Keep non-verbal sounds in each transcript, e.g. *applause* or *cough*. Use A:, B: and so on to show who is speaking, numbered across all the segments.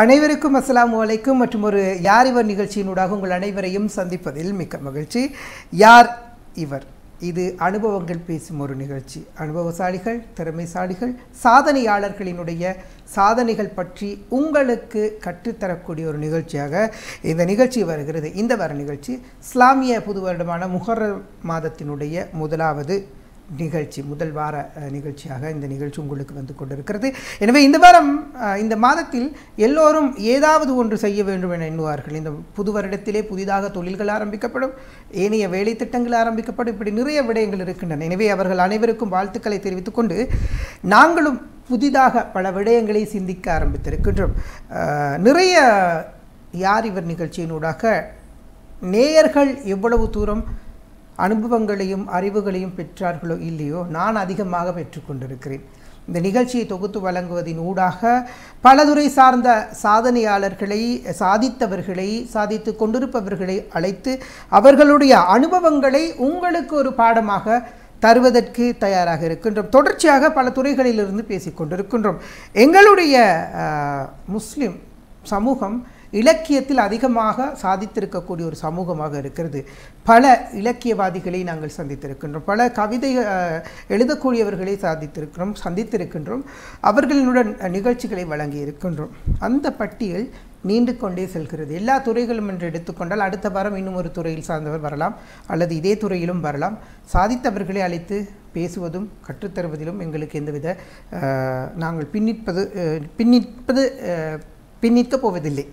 A: அனைவருக்கும் அஸ்லாம் வலைக்கும் மற்றும் ஒரு யார் இவர் நிகழ்ச்சியினூடாக உங்கள் அனைவரையும் சந்திப்பதில் மிக்க மகிழ்ச்சி யார் இவர் இது அனுபவங்கள் பேசும் ஒரு நிகழ்ச்சி அனுபவசாலிகள் திறமைசாலிகள் சாதனையாளர்களினுடைய சாதனைகள் பற்றி உங்களுக்கு கற்றுத்தரக்கூடிய ஒரு நிகழ்ச்சியாக இந்த நிகழ்ச்சி வருகிறது இந்த வர நிகழ்ச்சி இஸ்லாமிய புது வருடமான முகர மாதத்தினுடைய முதலாவது நிகழ்ச்சி முதல் வார நிகழ்ச்சியாக இந்த நிகழ்ச்சி உங்களுக்கு வந்து கொண்டிருக்கிறது எனவே இந்த வாரம் இந்த மாதத்தில் எல்லோரும் ஏதாவது ஒன்று செய்ய வேண்டும் என எண்ணுவார்கள் இந்த புது வருடத்திலே புதிதாக தொழில்கள் ஆரம்பிக்கப்படும் ஏனைய வேலை திட்டங்கள் ஆரம்பிக்கப்படும் இப்படி நிறைய விடயங்கள் இருக்கின்றன எனவே அவர்கள் அனைவருக்கும் வாழ்த்துக்களை தெரிவித்துக்கொண்டு நாங்களும் புதிதாக பல விடயங்களை சிந்திக்க ஆரம்பித்திருக்கின்றோம் நிறைய யார் இவர் நிகழ்ச்சியினூடாக நேயர்கள் எவ்வளவு தூரம் அனுபவங்களையும் அறிவுகளையும் பெற்றார்களோ இல்லையோ நான் அதிகமாக பெற்றுக்கொண்டிருக்கிறேன் இந்த நிகழ்ச்சியை தொகுத்து வழங்குவதின் ஊடாக பலதுறை சார்ந்த சாதனையாளர்களை சாதித்தவர்களை சாதித்து கொண்டிருப்பவர்களை அழைத்து அவர்களுடைய அனுபவங்களை உங்களுக்கு ஒரு பாடமாக தருவதற்கு தயாராக இருக்கின்றோம் தொடர்ச்சியாக பல துறைகளிலிருந்து பேசிக்கொண்டிருக்கின்றோம் எங்களுடைய முஸ்லிம் சமூகம் இலக்கியத்தில் அதிகமாக சாதித்திருக்கக்கூடிய ஒரு சமூகமாக இருக்கிறது பல இலக்கியவாதிகளை நாங்கள் சந்தித்திருக்கின்றோம் பல கவிதை எழுதக்கூடியவர்களை சாதித்திருக்கிறோம் சந்தித்திருக்கின்றோம் அவர்களுடன் நிகழ்ச்சிகளை வழங்கி இருக்கின்றோம் அந்த பட்டியல் நீண்டு கொண்டே செல்கிறது எல்லா துறைகளும் என்று எடுத்துக்கொண்டால் அடுத்த வாரம் இன்னும் ஒரு துறையில் சார்ந்தவர் வரலாம் அல்லது இதே துறையிலும் வரலாம் சாதித்தவர்களை அழைத்து பேசுவதும் கற்றுத்தருவதிலும் எங்களுக்கு எந்தவித நாங்கள் பின்னிப்பது பின்னிப்பது பின்னித்து போவதில்லை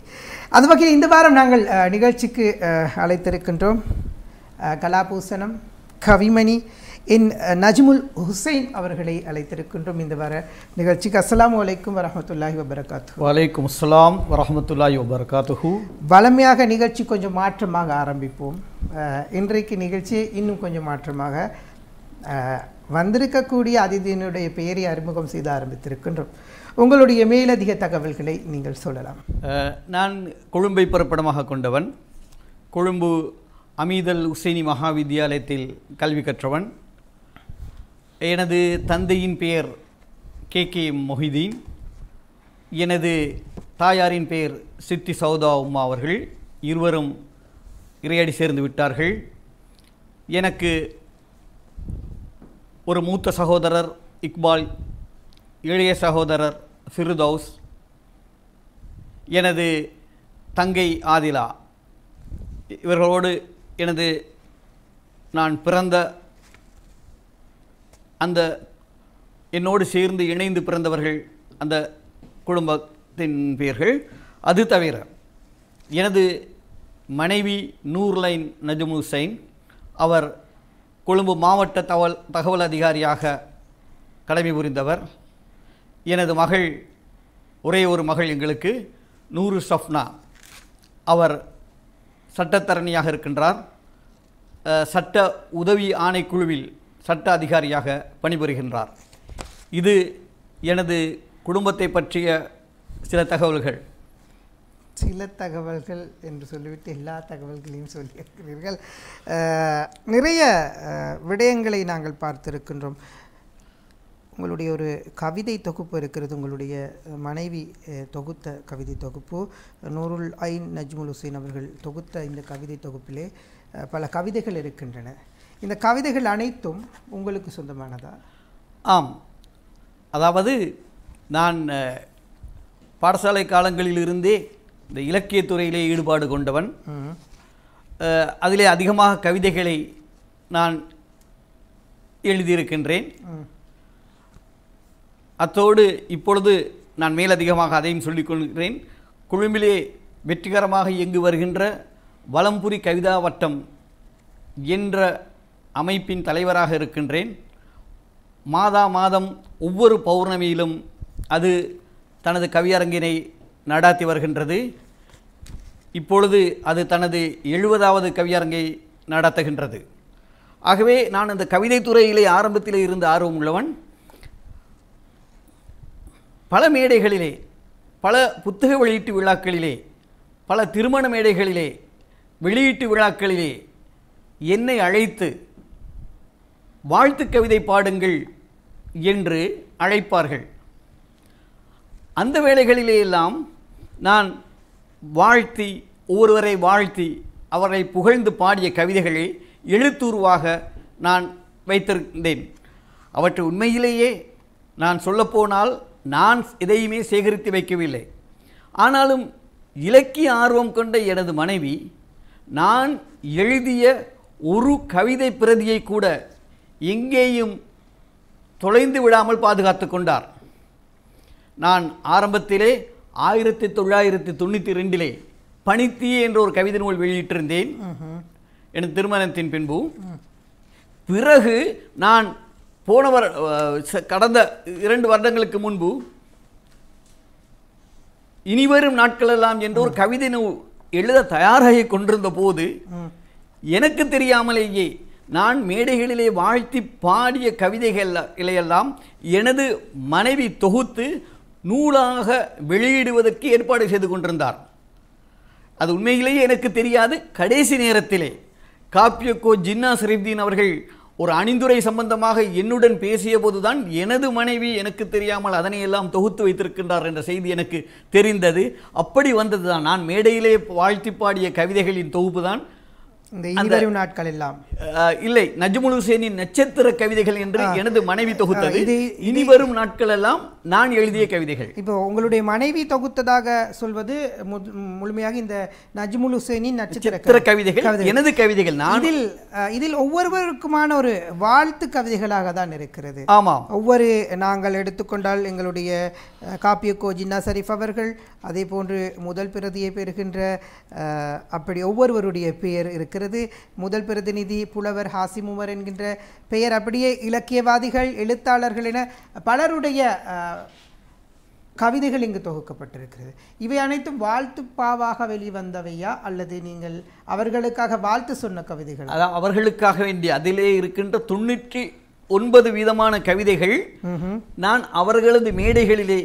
A: அது வகையில் இந்த வாரம் நாங்கள் நிகழ்ச்சிக்கு அழைத்திருக்கின்றோம் கலாபூசணம் கவிமணி என் நஜ்முல் ஹுசைன் அவர்களை அழைத்திருக்கின்றோம் இந்த வர நிகழ்ச்சிக்கு அஸ்லாம் வலைக்கும் வரமத்துல்லாஹி வபரகாத்து
B: வலைக்கும் அஸ்லாம் வரமத்துல்லாஹி வபரகாத்து
A: வளமையாக நிகழ்ச்சி கொஞ்சம் மாற்றமாக ஆரம்பிப்போம் இன்றைக்கு நிகழ்ச்சி இன்னும் கொஞ்சம் மாற்றமாக வந்திருக்கக்கூடிய அதிதியினுடைய பெயரை அறிமுகம் செய்து ஆரம்பித்திருக்கின்றோம் உங்களுடைய மேலதிக தகவல்களை நீங்கள் சொல்லலாம்
B: நான் கொழும்பை பிறப்பிடமாக கொண்டவன் கொழும்பு அமீதல் உசைனி மகாவித்யாலயத்தில் கல்வி கற்றவன் எனது தந்தையின் பெயர் கே கே மொஹிதீன் எனது தாயாரின் பெயர் சித்தி சௌதா உம்மா அவர்கள் இருவரும் இறையடி சேர்ந்து விட்டார்கள் எனக்கு ஒரு மூத்த சகோதரர் இக்பால் இளைய சகோதரர் சிறுதௌஸ் எனது தங்கை ஆதிலா இவர்களோடு எனது நான் பிறந்த அந்த என்னோடு சேர்ந்து இணைந்து பிறந்தவர்கள் அந்த குடும்பத்தின் பேர்கள் அது தவிர எனது மனைவி நூர்லைன் நஜும் ஹுசைன் அவர் கொழும்பு மாவட்ட தகவல் தகவல் அதிகாரியாக கடமை புரிந்தவர் எனது மகள் ஒரே ஒரு மகள் எங்களுக்கு நூறு சஃப்னா அவர் சட்டத்தரணியாக இருக்கின்றார் சட்ட உதவி ஆணைக்குழுவில் சட்ட அதிகாரியாக பணிபுரிகின்றார் இது எனது குடும்பத்தை பற்றிய சில தகவல்கள்
A: சில தகவல்கள் என்று சொல்லிவிட்டு எல்லா தகவல்களையும் சொல்லியிருக்கிறீர்கள் நிறைய விடயங்களை நாங்கள் பார்த்திருக்கின்றோம் உங்களுடைய ஒரு கவிதை தொகுப்பு இருக்கிறது உங்களுடைய மனைவி தொகுத்த கவிதை தொகுப்பு நூருல் ஐன் நஜ்முல் ஹுசைன் அவர்கள் தொகுத்த இந்த கவிதை தொகுப்பிலே பல கவிதைகள் இருக்கின்றன இந்த கவிதைகள் அனைத்தும் உங்களுக்கு சொந்தமானதா
B: ஆம் அதாவது நான் பாடசாலை காலங்களிலிருந்தே இந்த இலக்கியத்துறையிலே ஈடுபாடு கொண்டவன் அதிலே அதிகமாக கவிதைகளை நான் எழுதியிருக்கின்றேன் அத்தோடு இப்பொழுது நான் மேலதிகமாக அதையும் சொல்லிக்கொள்கிறேன் கொழும்பிலே வெற்றிகரமாக இயங்கி வருகின்ற வலம்புரி கவிதா வட்டம் என்ற அமைப்பின் தலைவராக இருக்கின்றேன் மாதா மாதம் ஒவ்வொரு பௌர்ணமியிலும் அது தனது கவியரங்கினை நடாத்தி வருகின்றது இப்பொழுது அது தனது எழுபதாவது கவியரங்கை நடத்துகின்றது ஆகவே நான் அந்த கவிதைத்துறையிலே ஆரம்பத்தில் இருந்து ஆர்வம் உள்ளவன் பல மேடைகளிலே பல புத்தக வெளியீட்டு விழாக்களிலே பல திருமண மேடைகளிலே வெளியீட்டு விழாக்களிலே என்னை அழைத்து வாழ்த்து கவிதை பாடுங்கள் என்று அழைப்பார்கள் அந்த வேளைகளிலே நான் வாழ்த்தி ஒருவரை வாழ்த்தி அவரை புகழ்ந்து பாடிய கவிதைகளை எழுத்தூர்வாக நான் வைத்திருந்தேன் அவற்றை உண்மையிலேயே நான் சொல்லப்போனால் நான் எதையுமே சேகரித்து வைக்கவில்லை ஆனாலும் இலக்கிய ஆர்வம் கொண்ட எனது மனைவி நான் எழுதிய ஒரு கவிதை பிரதியை கூட எங்கேயும் தொலைந்து விடாமல் பாதுகாத்து கொண்டார் நான் ஆரம்பத்திலே ஆயிரத்தி தொள்ளாயிரத்தி தொண்ணூற்றி ரெண்டிலே பனித்தீ என்ற ஒரு கவிதை நூல் வெளியிட்டிருந்தேன் எனது திருமணத்தின் பின்பு பிறகு நான் போன வர கடந்த இரண்டு வருடங்களுக்கு முன்பு இனிவரும் நாட்களெல்லாம் என்று ஒரு கவிதை எழுத தயாராகி கொண்டிருந்த போது எனக்கு தெரியாமலேயே நான் மேடைகளிலே வாழ்த்தி பாடிய கவிதைகள் இலையெல்லாம் எனது மனைவி தொகுத்து நூலாக வெளியிடுவதற்கு ஏற்பாடு செய்து கொண்டிருந்தார் அது உண்மையிலேயே எனக்கு தெரியாது கடைசி நேரத்திலே காப்பியக்கோ ஜின்னா சரீப்தீன் அவர்கள் ஒரு அணிந்துரை சம்பந்தமாக என்னுடன் பேசிய போதுதான் எனது மனைவி எனக்கு தெரியாமல் அதனை எல்லாம் தொகுத்து வைத்திருக்கின்றார் என்ற செய்தி எனக்கு தெரிந்தது அப்படி வந்தது தான் நான் மேடையிலே வாழ்த்தி பாடிய கவிதைகளின் தொகுப்பு தான்
A: இந்த இனிவரும் நாட்கள் எல்லாம்
B: இல்லை நஜ்முல் ஹுசேனின் நட்சத்திர கவிதைகள் என்று எனது மனைவி தொகுத்தது இனிவரும் நாட்கள் எல்லாம் நான் எழுதிய கவிதைகள்
A: இப்போ உங்களுடைய மனைவி தொகுத்ததாக சொல்வது முழுமையாக இந்த நஜ்முல் ஹுசேனின் நட்சத்திர கவிதைகள் எனது
B: கவிதைகள் நான்
A: இதில் ஒவ்வொருவருக்குமான ஒரு வாழ்த்து கவிதைகளாக தான் இருக்கிறது ஆமாம் ஒவ்வொரு நாங்கள் எடுத்துக்கொண்டால் எங்களுடைய காப்பிய ஜின்னா சரீஃப் அவர்கள் அதே போன்று முதல் பிரதியை பெறுகின்ற அப்படி ஒவ்வொருவருடைய பெயர் இருக்கு இருக்கிறது முதல் பிரதிநிதி புலவர் ஹாசிம் உமர் என்கின்ற பெயர் அப்படியே இலக்கியவாதிகள் எழுத்தாளர்கள் என பலருடைய கவிதைகள் இங்கு தொகுக்கப்பட்டிருக்கிறது இவை அனைத்தும் வாழ்த்து பாவாக வெளிவந்தவையா அல்லது நீங்கள் அவர்களுக்காக வாழ்த்து சொன்ன கவிதைகள்
B: அதான் அவர்களுக்காக வேண்டிய அதிலே இருக்கின்ற தொண்ணூற்றி ஒன்பது விதமான கவிதைகள் நான் அவர்களது மேடைகளிலே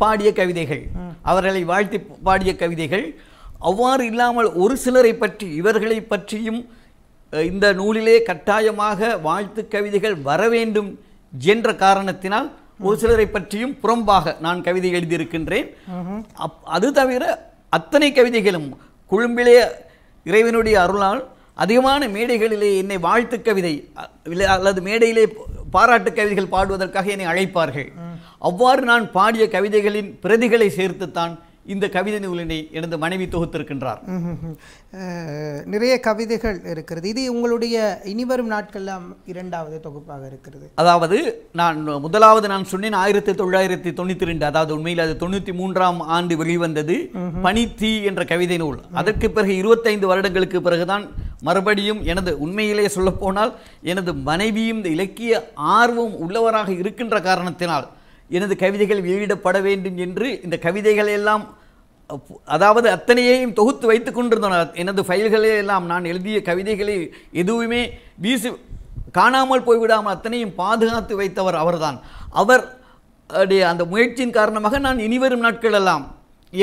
B: பாடிய கவிதைகள் அவர்களை வாழ்த்தி பாடிய கவிதைகள் அவ்வாறு இல்லாமல் ஒரு சிலரை பற்றி இவர்களை பற்றியும் இந்த நூலிலே கட்டாயமாக வாழ்த்து கவிதைகள் வர வேண்டும் என்ற காரணத்தினால் ஒரு சிலரை பற்றியும் புறம்பாக நான் கவிதை எழுதியிருக்கின்றேன் அது தவிர அத்தனை கவிதைகளும் குழும்பிலே இறைவனுடைய அருளால் அதிகமான மேடைகளிலே என்னை வாழ்த்து கவிதை அல்லது மேடையிலே பாராட்டு கவிதைகள் பாடுவதற்காக என்னை அழைப்பார்கள் அவ்வாறு நான் பாடிய கவிதைகளின் பிரதிகளை சேர்த்துத்தான் இந்த கவிதை நூலினை எனது மனைவி தொகுத்திருக்கின்றார்
A: நிறைய கவிதைகள் இருக்கிறது இது உங்களுடைய இனிவரும் நாட்களில் இரண்டாவது தொகுப்பாக இருக்கிறது
B: அதாவது நான் முதலாவது நான் சொன்னேன் ஆயிரத்தி தொள்ளாயிரத்தி தொண்ணூற்றி ரெண்டு அதாவது உண்மையில் அது தொண்ணூற்றி மூன்றாம் ஆண்டு வெளிவந்தது தீ என்ற கவிதை நூல் அதற்கு பிறகு இருபத்தைந்து வருடங்களுக்கு பிறகுதான் மறுபடியும் எனது உண்மையிலே சொல்லப்போனால் எனது மனைவியும் இந்த இலக்கிய ஆர்வம் உள்ளவராக இருக்கின்ற காரணத்தினால் எனது கவிதைகள் வெளியிடப்பட வேண்டும் என்று இந்த கவிதைகளை எல்லாம் அதாவது அத்தனையையும் தொகுத்து வைத்து கொண்டிருந்தனர் எனது ஃபைல்களே எல்லாம் நான் எழுதிய கவிதைகளை எதுவுமே வீசி காணாமல் போய்விடாமல் அத்தனையும் பாதுகாத்து வைத்தவர் அவர்தான் அவர் அந்த முயற்சியின் காரணமாக நான் இனிவரும் நாட்களெல்லாம்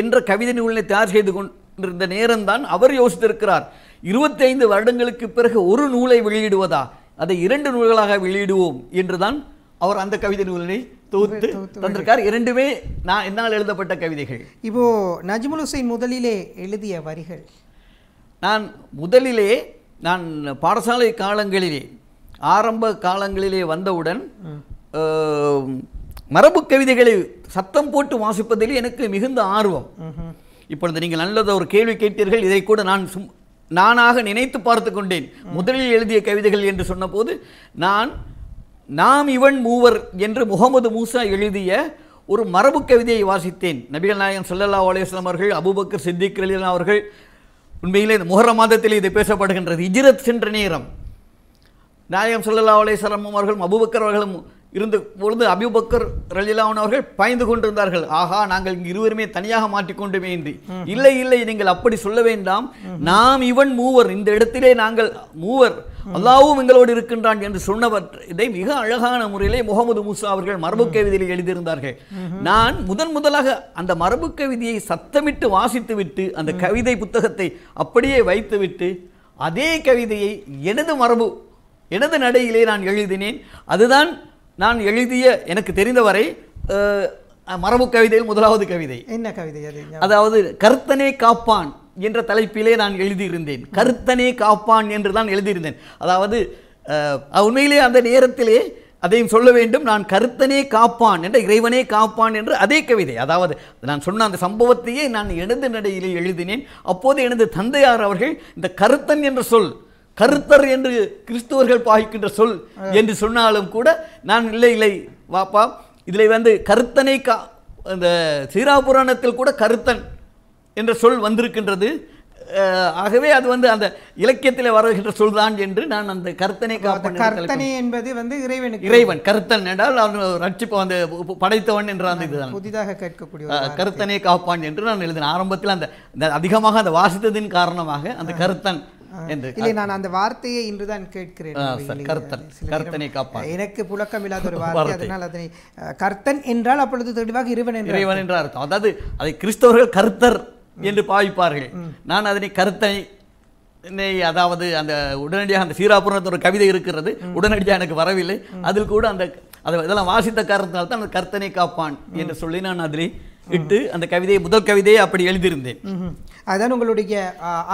B: என்ற கவிதை நூலினை தயார் செய்து கொண்டிருந்த நேரம்தான் அவர் யோசித்திருக்கிறார் இருபத்தைந்து வருடங்களுக்கு பிறகு ஒரு நூலை வெளியிடுவதா அதை இரண்டு நூல்களாக வெளியிடுவோம் என்றுதான் அவர் அந்த கவிதை நூலினை தூத்து தந்திருக்கார் இரண்டுமே நான் என்னால் எழுதப்பட்ட கவிதைகள்
A: இப்போ நஜ்முல் ஹுசைன் முதலிலே எழுதிய வரிகள்
B: நான் முதலிலே நான் பாடசாலை காலங்களிலே ஆரம்ப காலங்களிலே வந்தவுடன் மரபு கவிதைகளை சத்தம் போட்டு வாசிப்பதில் எனக்கு மிகுந்த ஆர்வம் இப்பொழுது நீங்கள் நல்லது ஒரு கேள்வி கேட்டீர்கள் இதை கூட நான் நானாக நினைத்து பார்த்து கொண்டேன் முதலில் எழுதிய கவிதைகள் என்று சொன்னபோது நான் நாம் இவன் மூவர் என்று முகமது மூசா எழுதிய ஒரு மரபு கவிதையை வாசித்தேன் நபிகள் நாயகன் சல்லல்லா அலையம் அவர்கள் அபுபக்கர் சித்திக் அலிலன் அவர்கள் உண்மையிலே இந்த முகர மாதத்தில் இது பேசப்படுகின்றது இஜிரத் சென்ற நேரம் நாயகம் சல்லல்லா அலையம் அவர்களும் அபுபக்கர் அவர்களும் இருந்த பொழுது அபிபக்கர் ரலிலாவன் அவர்கள் பயந்து கொண்டிருந்தார்கள் ஆகா நாங்கள் இருவருமே தனியாக மாற்றிக்கொண்டுமே என்று இல்லை இல்லை நீங்கள் அப்படி சொல்ல வேண்டாம் நாம் இவன் மூவர் இந்த இடத்திலே நாங்கள் மூவர் அல்லாவும் எங்களோடு இருக்கின்றான் என்று சொன்னவர் இதை மிக அழகான முறையிலே முகமது மூசா அவர்கள் மரபு கவிதையில் எழுதியிருந்தார்கள் நான் முதன் முதலாக அந்த மரபு கவிதையை சத்தமிட்டு வாசித்து விட்டு அந்த கவிதை புத்தகத்தை அப்படியே வைத்துவிட்டு அதே கவிதையை எனது மரபு எனது நடையிலே நான் எழுதினேன் அதுதான் நான் எழுதிய எனக்கு தெரிந்தவரை மரபு கவிதையில் முதலாவது கவிதை
A: என்ன கவிதை அது
B: அதாவது கருத்தனே காப்பான் என்ற தலைப்பிலே நான் எழுதியிருந்தேன் கருத்தனே காப்பான் என்று தான் எழுதியிருந்தேன் அதாவது உண்மையிலே அந்த நேரத்திலே அதையும் சொல்ல வேண்டும் நான் கருத்தனே காப்பான் என்ற இறைவனே காப்பான் என்று அதே கவிதை அதாவது நான் சொன்ன அந்த சம்பவத்தையே நான் எழுந்த நடையிலே எழுதினேன் அப்போது எனது தந்தையார் அவர்கள் இந்த கருத்தன் என்ற சொல் கருத்தர் என்று கிறிஸ்துவர்கள் பாய்க்கின்ற சொல் என்று சொன்னாலும் கூட நான் இல்லை இல்லை வாப்பா இதில் வந்து கருத்தனை கா அந்த சீராபுராணத்தில் கூட கருத்தன் என்ற சொல் வந்திருக்கின்றது ஆகவே அது வந்து அந்த இலக்கியத்தில் வருகின்ற சொல்தான் என்று நான் அந்த கருத்தனை கருத்தனை
A: என்பது வந்து இறைவன் இறைவன்
B: கருத்தன் என்றால் அவன் ரட்சிப்ப அந்த படைத்தவன் என்ற அந்த இதுதான்
A: புதிதாக கேட்கக்கூடிய
B: கருத்தனை காப்பான் என்று நான் எழுதின ஆரம்பத்தில் அந்த அதிகமாக அந்த வாசித்ததின் காரணமாக அந்த கருத்தன்
A: என்று இல்லை நான் அந்த வார்த்தையை இன்றுதான் கேட்கிறேன் கர்த்தன் கர்த்தனை காப்பான் எனக்கு புழக்கம்
B: இல்லாத ஒரு வார்த்தை அதனால்
A: அதனை கர்த்தன் என்றால் அப்பொழுது தெளிவாக இறைவன் என்று இறைவன் என்ற
B: அர்த்தம் அதாவது அதை கிறிஸ்தவர்கள் கர்த்தர் என்று பாவிப்பார்கள் நான் அதனை கருத்தனை அதாவது அந்த உடனடியாக அந்த சீராபுரணத்தோட கவிதை இருக்கிறது உடனடியாக எனக்கு வரவில்லை அதில் கூட அந்த அதை இதெல்லாம் வாசித்த காரணத்தினால் தான் அந்த கர்த்தனை காப்பான் என்று சொல்லி நான் அதிலே இட்டு அந்த கவிதையை முதல் கவிதையை அப்படி எழுதியிருந்தேன்
A: அதுதான் உங்களுடைய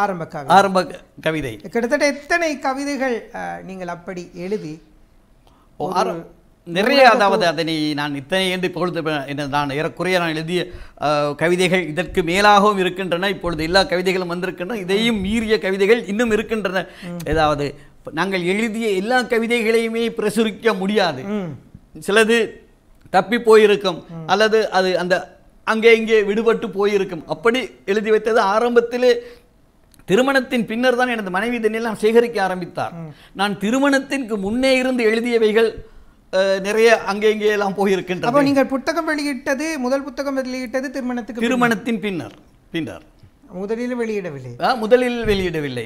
A: ஆரம்ப கவிதை ஆரம்ப கவிதை கிட்டத்தட்ட எத்தனை கவிதைகள் நீங்கள் அப்படி எழுதி நிறைய அதாவது
B: அதனை நான் இத்தனை என்று இப்பொழுது என்ன நான் ஏறக்குறைய நான் எழுதிய கவிதைகள் இதற்கு மேலாகவும் இருக்கின்றன இப்பொழுது எல்லா கவிதைகளும் வந்திருக்கின்றன இதையும் மீறிய கவிதைகள் இன்னும் இருக்கின்றன ஏதாவது நாங்கள் எழுதிய எல்லா கவிதைகளையுமே பிரசுரிக்க முடியாது சிலது தப்பி போயிருக்கும் அல்லது அது அந்த அங்கே இங்கே விடுபட்டு போயிருக்கும் அப்படி எழுதி வைத்தது ஆரம்பத்திலே திருமணத்தின் பின்னர் தான் எனது மனைவி இதனை சேகரிக்க ஆரம்பித்தார் நான் திருமணத்திற்கு முன்னே இருந்து எழுதியவைகள் நிறைய அங்கே இங்கே எல்லாம் போயிருக்கின்றன அப்போ
A: நீங்கள் புத்தகம் வெளியிட்டது முதல் புத்தகம் வெளியிட்டது திருமணத்துக்கு
B: திருமணத்தின் பின்னர் பின்னர்
A: முதலில் வெளியிடவில்லை
B: முதலில் வெளியிடவில்லை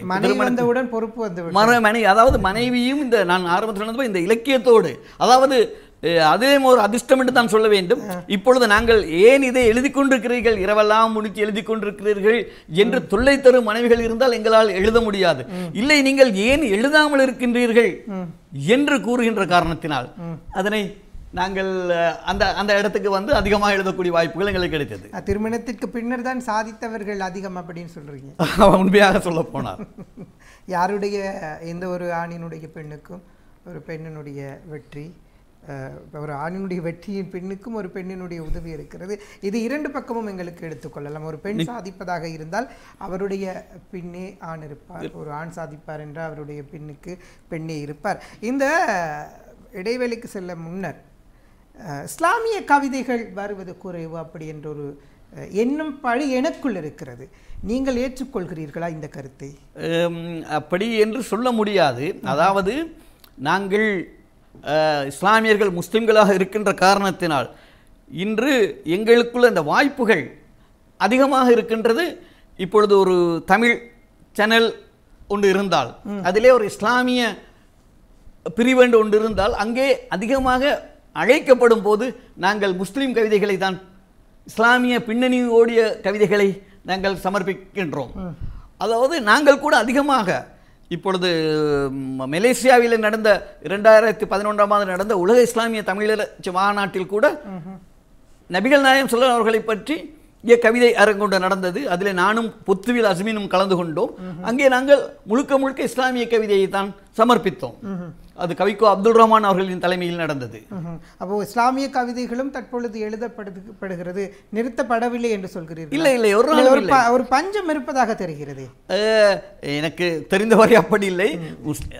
A: பொறுப்பு வந்து மனைவி
B: அதாவது மனைவியும் இந்த நான் ஆரம்பத்தில் இந்த இலக்கியத்தோடு அதாவது அதே ஒரு அதிர்ஷ்டம் என்று தான் சொல்ல வேண்டும் இப்பொழுது நாங்கள் ஏன் இதை எழுதி கொண்டிருக்கிறீர்கள் இரவெல்லாம் முடித்து எழுதி கொண்டிருக்கிறீர்கள் என்று தொல்லை தரும் மனைவிகள் இருந்தால் எங்களால் எழுத முடியாது இல்லை நீங்கள் ஏன் எழுதாமல் இருக்கின்றீர்கள் என்று கூறுகின்ற காரணத்தினால் அதனை நாங்கள் அந்த அந்த இடத்துக்கு வந்து அதிகமாக எழுதக்கூடிய வாய்ப்புகள் எங்களுக்கு கிடைத்தது
A: திருமணத்திற்கு பின்னர் தான் சாதித்தவர்கள் அதிகம் அப்படின்னு சொல்கிறீங்க *laughs* உண்மையாக சொல்ல போனார் *laughs* யாருடைய எந்த ஒரு ஆணினுடைய பெண்ணுக்கும் ஒரு பெண்ணினுடைய வெற்றி ஒரு ஆணினுடைய வெற்றியின் பெண்ணுக்கும் ஒரு பெண்ணினுடைய உதவி இருக்கிறது இது இரண்டு பக்கமும் எங்களுக்கு எடுத்துக்கொள்ளலாம் ஒரு பெண் சாதிப்பதாக இருந்தால் அவருடைய பின்னே ஆண் இருப்பார் ஒரு ஆண் சாதிப்பார் என்றால் அவருடைய பெண்ணுக்கு பெண்ணே இருப்பார் இந்த இடைவெளிக்கு செல்ல முன்னர் இஸ்லாமிய கவிதைகள் வருவது குறைவு அப்படி என்ற ஒரு என்னும் பழி எனக்குள் இருக்கிறது நீங்கள் ஏற்றுக்கொள்கிறீர்களா இந்த கருத்தை
B: அப்படி என்று சொல்ல முடியாது அதாவது நாங்கள் இஸ்லாமியர்கள் முஸ்லீம்களாக இருக்கின்ற காரணத்தினால் இன்று எங்களுக்குள்ள இந்த வாய்ப்புகள் அதிகமாக இருக்கின்றது இப்பொழுது ஒரு தமிழ் சேனல் ஒன்று இருந்தால் அதிலே ஒரு இஸ்லாமிய பிரிவெண்டு ஒன்று இருந்தால் அங்கே அதிகமாக அழைக்கப்படும் போது நாங்கள் முஸ்லீம் கவிதைகளை தான் இஸ்லாமிய பின்னணி ஓடிய கவிதைகளை நாங்கள் சமர்ப்பிக்கின்றோம் அதாவது நாங்கள் கூட அதிகமாக இப்பொழுது மலேசியாவில் நடந்த இரண்டாயிரத்தி பதினொன்றாம் ஆண்டு நடந்த உலக இஸ்லாமிய தமிழர் மாநாட்டில் கூட நபிகள் நாயம் சொல்ல அவர்களை பற்றி இங்கே கவிதை அரங்கொண்டு நடந்தது அதில் நானும் புத்துவில் அஸ்மினும் கலந்து கொண்டோம் அங்கே நாங்கள் முழுக்க முழுக்க இஸ்லாமிய கவிதையை தான் சமர்ப்பித்தோம் அது கவிக்கோ அப்துல் ரஹ்மான் அவர்களின் தலைமையில் நடந்தது
A: அப்போ இஸ்லாமிய கவிதைகளும் தற்பொழுது எழுதப்படுகிறது நிறுத்தப்படவில்லை என்று சொல்கிறீர்கள் இல்லை இல்லை ஒரு நாள் ஒரு பஞ்சம் இருப்பதாக தெரிகிறது
B: எனக்கு தெரிந்தவரை அப்படி இல்லை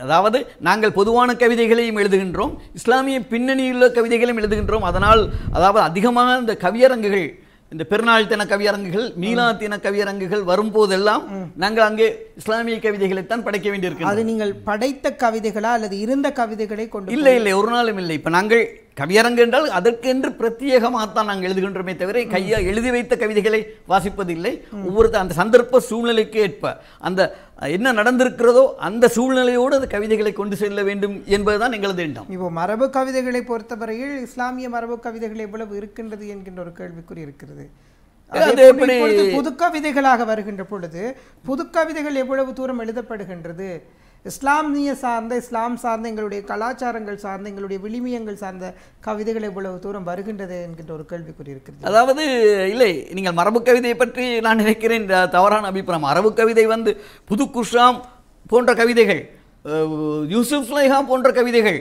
B: அதாவது நாங்கள் பொதுவான கவிதைகளையும் எழுதுகின்றோம் இஸ்லாமிய பின்னணியுள்ள கவிதைகளையும் எழுதுகின்றோம் அதனால் அதாவது அதிகமாக இந்த கவியரங்குகள் இந்த பெருநாள் தின கவியரங்குகள் மீனா தின கவியரங்குகள் வரும்போதெல்லாம் நாங்கள் அங்கே இஸ்லாமிய கவிதைகளை தான் படைக்க வேண்டியிருக்கு அது
A: நீங்கள் படைத்த கவிதைகளா அல்லது இருந்த கவிதைகளை கொண்டு இல்லை இல்லை ஒரு
B: நாளும் இல்லை இப்போ நாங்கள் கவியரங்கு என்றால் அதற்கென்று பிரத்யேகமாகத்தான் நாங்கள் எழுதுகின்றோமே தவிர கையா எழுதி வைத்த கவிதைகளை வாசிப்பதில்லை ஒவ்வொரு அந்த சந்தர்ப்ப சூழ்நிலைக்கு ஏற்ப அந்த என்ன நடந்திருக்கிறதோ அந்த சூழ்நிலையோடு அந்த கவிதைகளை கொண்டு செல்ல வேண்டும் என்பதுதான் எங்களது எண்ணம்
A: இப்போ மரபு கவிதைகளை பொறுத்தவரையில் இஸ்லாமிய மரபு கவிதைகள் எவ்வளவு இருக்கின்றது என்கின்ற ஒரு கேள்விக்குறி இருக்கிறது புது கவிதைகளாக வருகின்ற பொழுது புது கவிதைகள் எவ்வளவு தூரம் எழுதப்படுகின்றது இஸ்லாமிய சார்ந்த இஸ்லாம் சார்ந்த எங்களுடைய கலாச்சாரங்கள் சார்ந்த எங்களுடைய விளிமியங்கள் சார்ந்த கவிதைகள் எவ்வளவு தூரம் வருகின்றது என்கின்ற ஒரு கேள்விக்குறி இருக்கிறது
B: அதாவது இல்லை நீங்கள் மரபு கவிதையை பற்றி நான் நினைக்கிறேன் தவறான அபிப்பிராயம் மரபு கவிதை வந்து புது குஷாம் போன்ற கவிதைகள் யூசுப் லைஹாம் போன்ற கவிதைகள்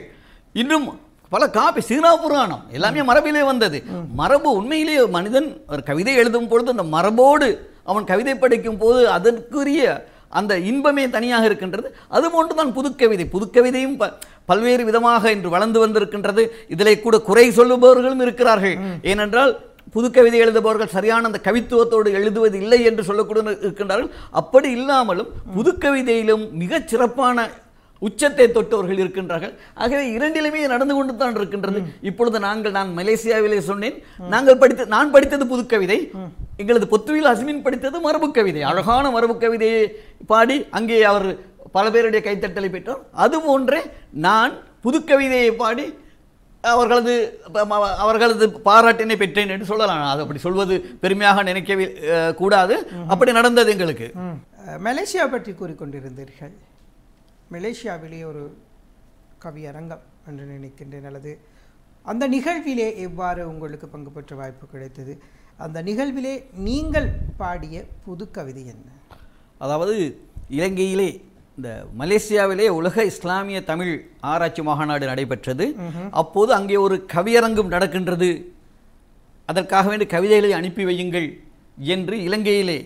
B: இன்னும் பல காப்பி சீனா புராணம் எல்லாமே மரபிலே வந்தது மரபு உண்மையிலேயே மனிதன் ஒரு கவிதை எழுதும் பொழுது அந்த மரபோடு அவன் கவிதை படிக்கும் போது அதற்குரிய அந்த இன்பமே தனியாக இருக்கின்றது அது அதுபோன்று தான் புதுக்கவிதை புதுக்கவிதையும் ப பல்வேறு விதமாக இன்று வளர்ந்து வந்திருக்கின்றது இதிலே கூட குறை சொல்லுபவர்களும் இருக்கிறார்கள் ஏனென்றால் புதுக்கவிதை எழுதுபவர்கள் சரியான அந்த கவித்துவத்தோடு எழுதுவது இல்லை என்று சொல்லக்கூட இருக்கின்றார்கள் அப்படி இல்லாமலும் புதுக்கவிதையிலும் மிகச் சிறப்பான உச்சத்தை தொட்டவர்கள் இருக்கின்றார்கள் ஆகவே இரண்டிலுமே நடந்து கொண்டு தான் இருக்கின்றது இப்பொழுது நாங்கள் நான் மலேசியாவிலே சொன்னேன் நாங்கள் படித்த நான் படித்தது புதுக்கவிதை எங்களது பொத்துவில் அஸ்மின் படித்தது மரபு கவிதை அழகான மரபு கவிதையை பாடி அங்கே அவர் பல பேருடைய கைத்தட்டலை பெற்றோர் அதுபோன்றே நான் புதுக்கவிதையை பாடி அவர்களது அவர்களது பாராட்டினை பெற்றேன் என்று சொல்லலாம் நான் அப்படி சொல்வது பெருமையாக நினைக்கவே கூடாது அப்படி நடந்தது எங்களுக்கு
A: மலேசியா பற்றி கூறிக்கொண்டிருந்தீர்கள் மலேசியாவிலே ஒரு கவி அரங்கம் என்று நினைக்கின்றேன் அல்லது அந்த நிகழ்விலே எவ்வாறு உங்களுக்கு பங்கு பெற்ற வாய்ப்பு கிடைத்தது அந்த நிகழ்விலே நீங்கள் பாடிய புது கவிதை என்ன
B: அதாவது இலங்கையிலே இந்த மலேசியாவிலே உலக இஸ்லாமிய தமிழ் ஆராய்ச்சி மாநாடு நடைபெற்றது அப்போது அங்கே ஒரு கவியரங்கம் நடக்கின்றது அதற்காக வேண்டி கவிதைகளை அனுப்பி வையுங்கள் என்று இலங்கையிலே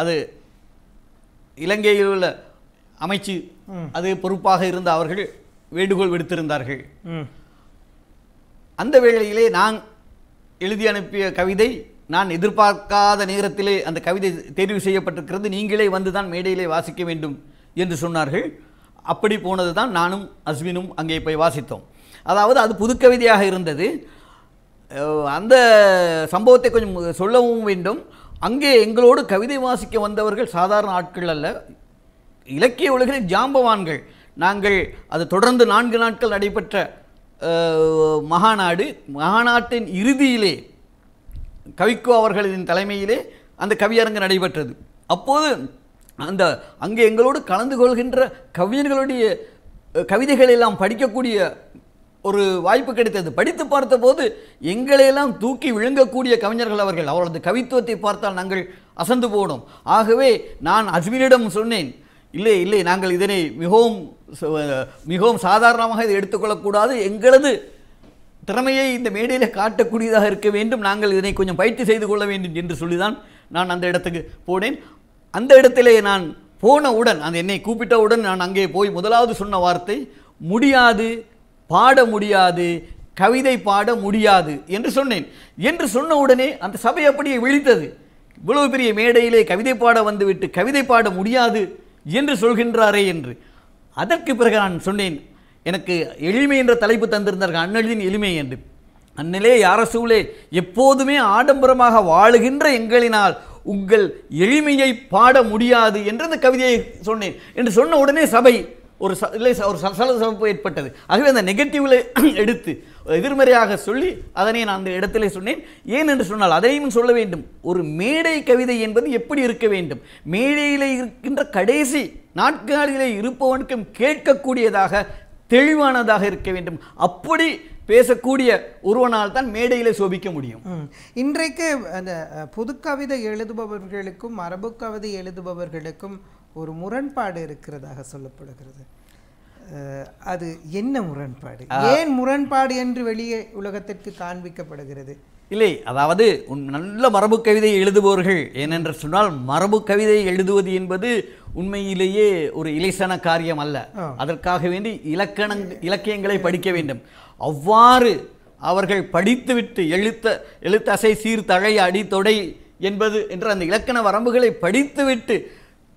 B: அது இலங்கையில் உள்ள அமைச்சு அது பொறுப்பாக இருந்த அவர்கள் வேண்டுகோள் விடுத்திருந்தார்கள் அந்த வேளையிலே நான் எழுதி அனுப்பிய கவிதை நான் எதிர்பார்க்காத நேரத்திலே அந்த கவிதை தெரிவு செய்யப்பட்டிருக்கிறது நீங்களே வந்து தான் மேடையிலே வாசிக்க வேண்டும் என்று சொன்னார்கள் அப்படி போனது தான் நானும் அஸ்வினும் அங்கே போய் வாசித்தோம் அதாவது அது புதுக்கவிதையாக இருந்தது அந்த சம்பவத்தை கொஞ்சம் சொல்லவும் வேண்டும் அங்கே எங்களோடு கவிதை வாசிக்க வந்தவர்கள் சாதாரண ஆட்கள் அல்ல இலக்கிய உலகில் ஜாம்பவான்கள் நாங்கள் அது தொடர்ந்து நான்கு நாட்கள் நடைபெற்ற மகாநாடு மகாநாட்டின் இறுதியிலே கவிக்கோ அவர்களின் தலைமையிலே அந்த கவியரங்கு நடைபெற்றது அப்போது அந்த அங்கே எங்களோடு கலந்து கொள்கின்ற கவிஞர்களுடைய கவிதைகள் எல்லாம் படிக்கக்கூடிய ஒரு வாய்ப்பு கிடைத்தது படித்து பார்த்தபோது எங்களையெல்லாம் தூக்கி விழுங்கக்கூடிய கவிஞர்கள் அவர்கள் அவரது கவித்துவத்தை பார்த்தால் நாங்கள் அசந்து போனோம் ஆகவே நான் அஜ்மீரிடம் சொன்னேன் இல்லை இல்லை நாங்கள் இதனை மிகவும் மிகவும் சாதாரணமாக இதை எடுத்துக்கொள்ளக்கூடாது எங்களது திறமையை இந்த மேடையில் காட்டக்கூடியதாக இருக்க வேண்டும் நாங்கள் இதனை கொஞ்சம் பயிற்சி செய்து கொள்ள வேண்டும் என்று சொல்லிதான் நான் அந்த இடத்துக்கு போனேன் அந்த இடத்திலே நான் போனவுடன் அந்த என்னை கூப்பிட்டவுடன் நான் அங்கே போய் முதலாவது சொன்ன வார்த்தை முடியாது பாட முடியாது கவிதை பாட முடியாது என்று சொன்னேன் என்று சொன்ன உடனே அந்த சபை அப்படியே விழித்தது இவ்வளவு பெரிய மேடையிலே கவிதை பாட வந்துவிட்டு கவிதை பாட முடியாது என்று சொல்கின்றாரே என்று அதற்கு பிறகு நான் சொன்னேன் எனக்கு எளிமை என்ற தலைப்பு தந்திருந்தார்கள் அண்ணலின் எளிமை என்று அண்ணலே யாரசூலே எப்போதுமே ஆடம்பரமாக வாழுகின்ற எங்களினால் உங்கள் எளிமையை பாட முடியாது என்று அந்த கவிதையை சொன்னேன் என்று சொன்ன உடனே சபை ஒரு இல்லை ஒரு சமப்பு ஏற்பட்டது ஆகவே அந்த நெகட்டிவில் எடுத்து எதிர்மறையாக சொல்லி அதனை நான் அந்த இடத்திலே சொன்னேன் ஏன் என்று சொன்னால் அதையும் சொல்ல வேண்டும் ஒரு மேடை கவிதை என்பது எப்படி இருக்க வேண்டும் மேடையில் இருக்கின்ற கடைசி நாட்காலிலே இருப்பவனுக்கும் கேட்கக்கூடியதாக தெளிவானதாக இருக்க வேண்டும் அப்படி பேசக்கூடிய ஒருவனால் தான் மேடையில் சோபிக்க முடியும்
A: இன்றைக்கு அந்த பொது கவிதை எழுதுபவர்களுக்கும் மரபு கவிதை எழுதுபவர்களுக்கும் ஒரு முரண்பாடு இருக்கிறதாக சொல்லப்படுகிறது அது என்ன முரண்பாடு ஏன் முரண்பாடு என்று வெளியே உலகத்திற்கு காண்பிக்கப்படுகிறது
B: இல்லை அதாவது உன் நல்ல மரபு கவிதை எழுதுபவர்கள் ஏனென்று சொன்னால் மரபு கவிதை எழுதுவது என்பது உண்மையிலேயே ஒரு இலேசான காரியம் அல்ல அதற்காக வேண்டி இலக்கண இலக்கியங்களை படிக்க வேண்டும் அவ்வாறு அவர்கள் படித்துவிட்டு எழுத்த எழுத்தசை சீர்தழை அடித்தொடை என்பது என்ற அந்த இலக்கண வரம்புகளை படித்துவிட்டு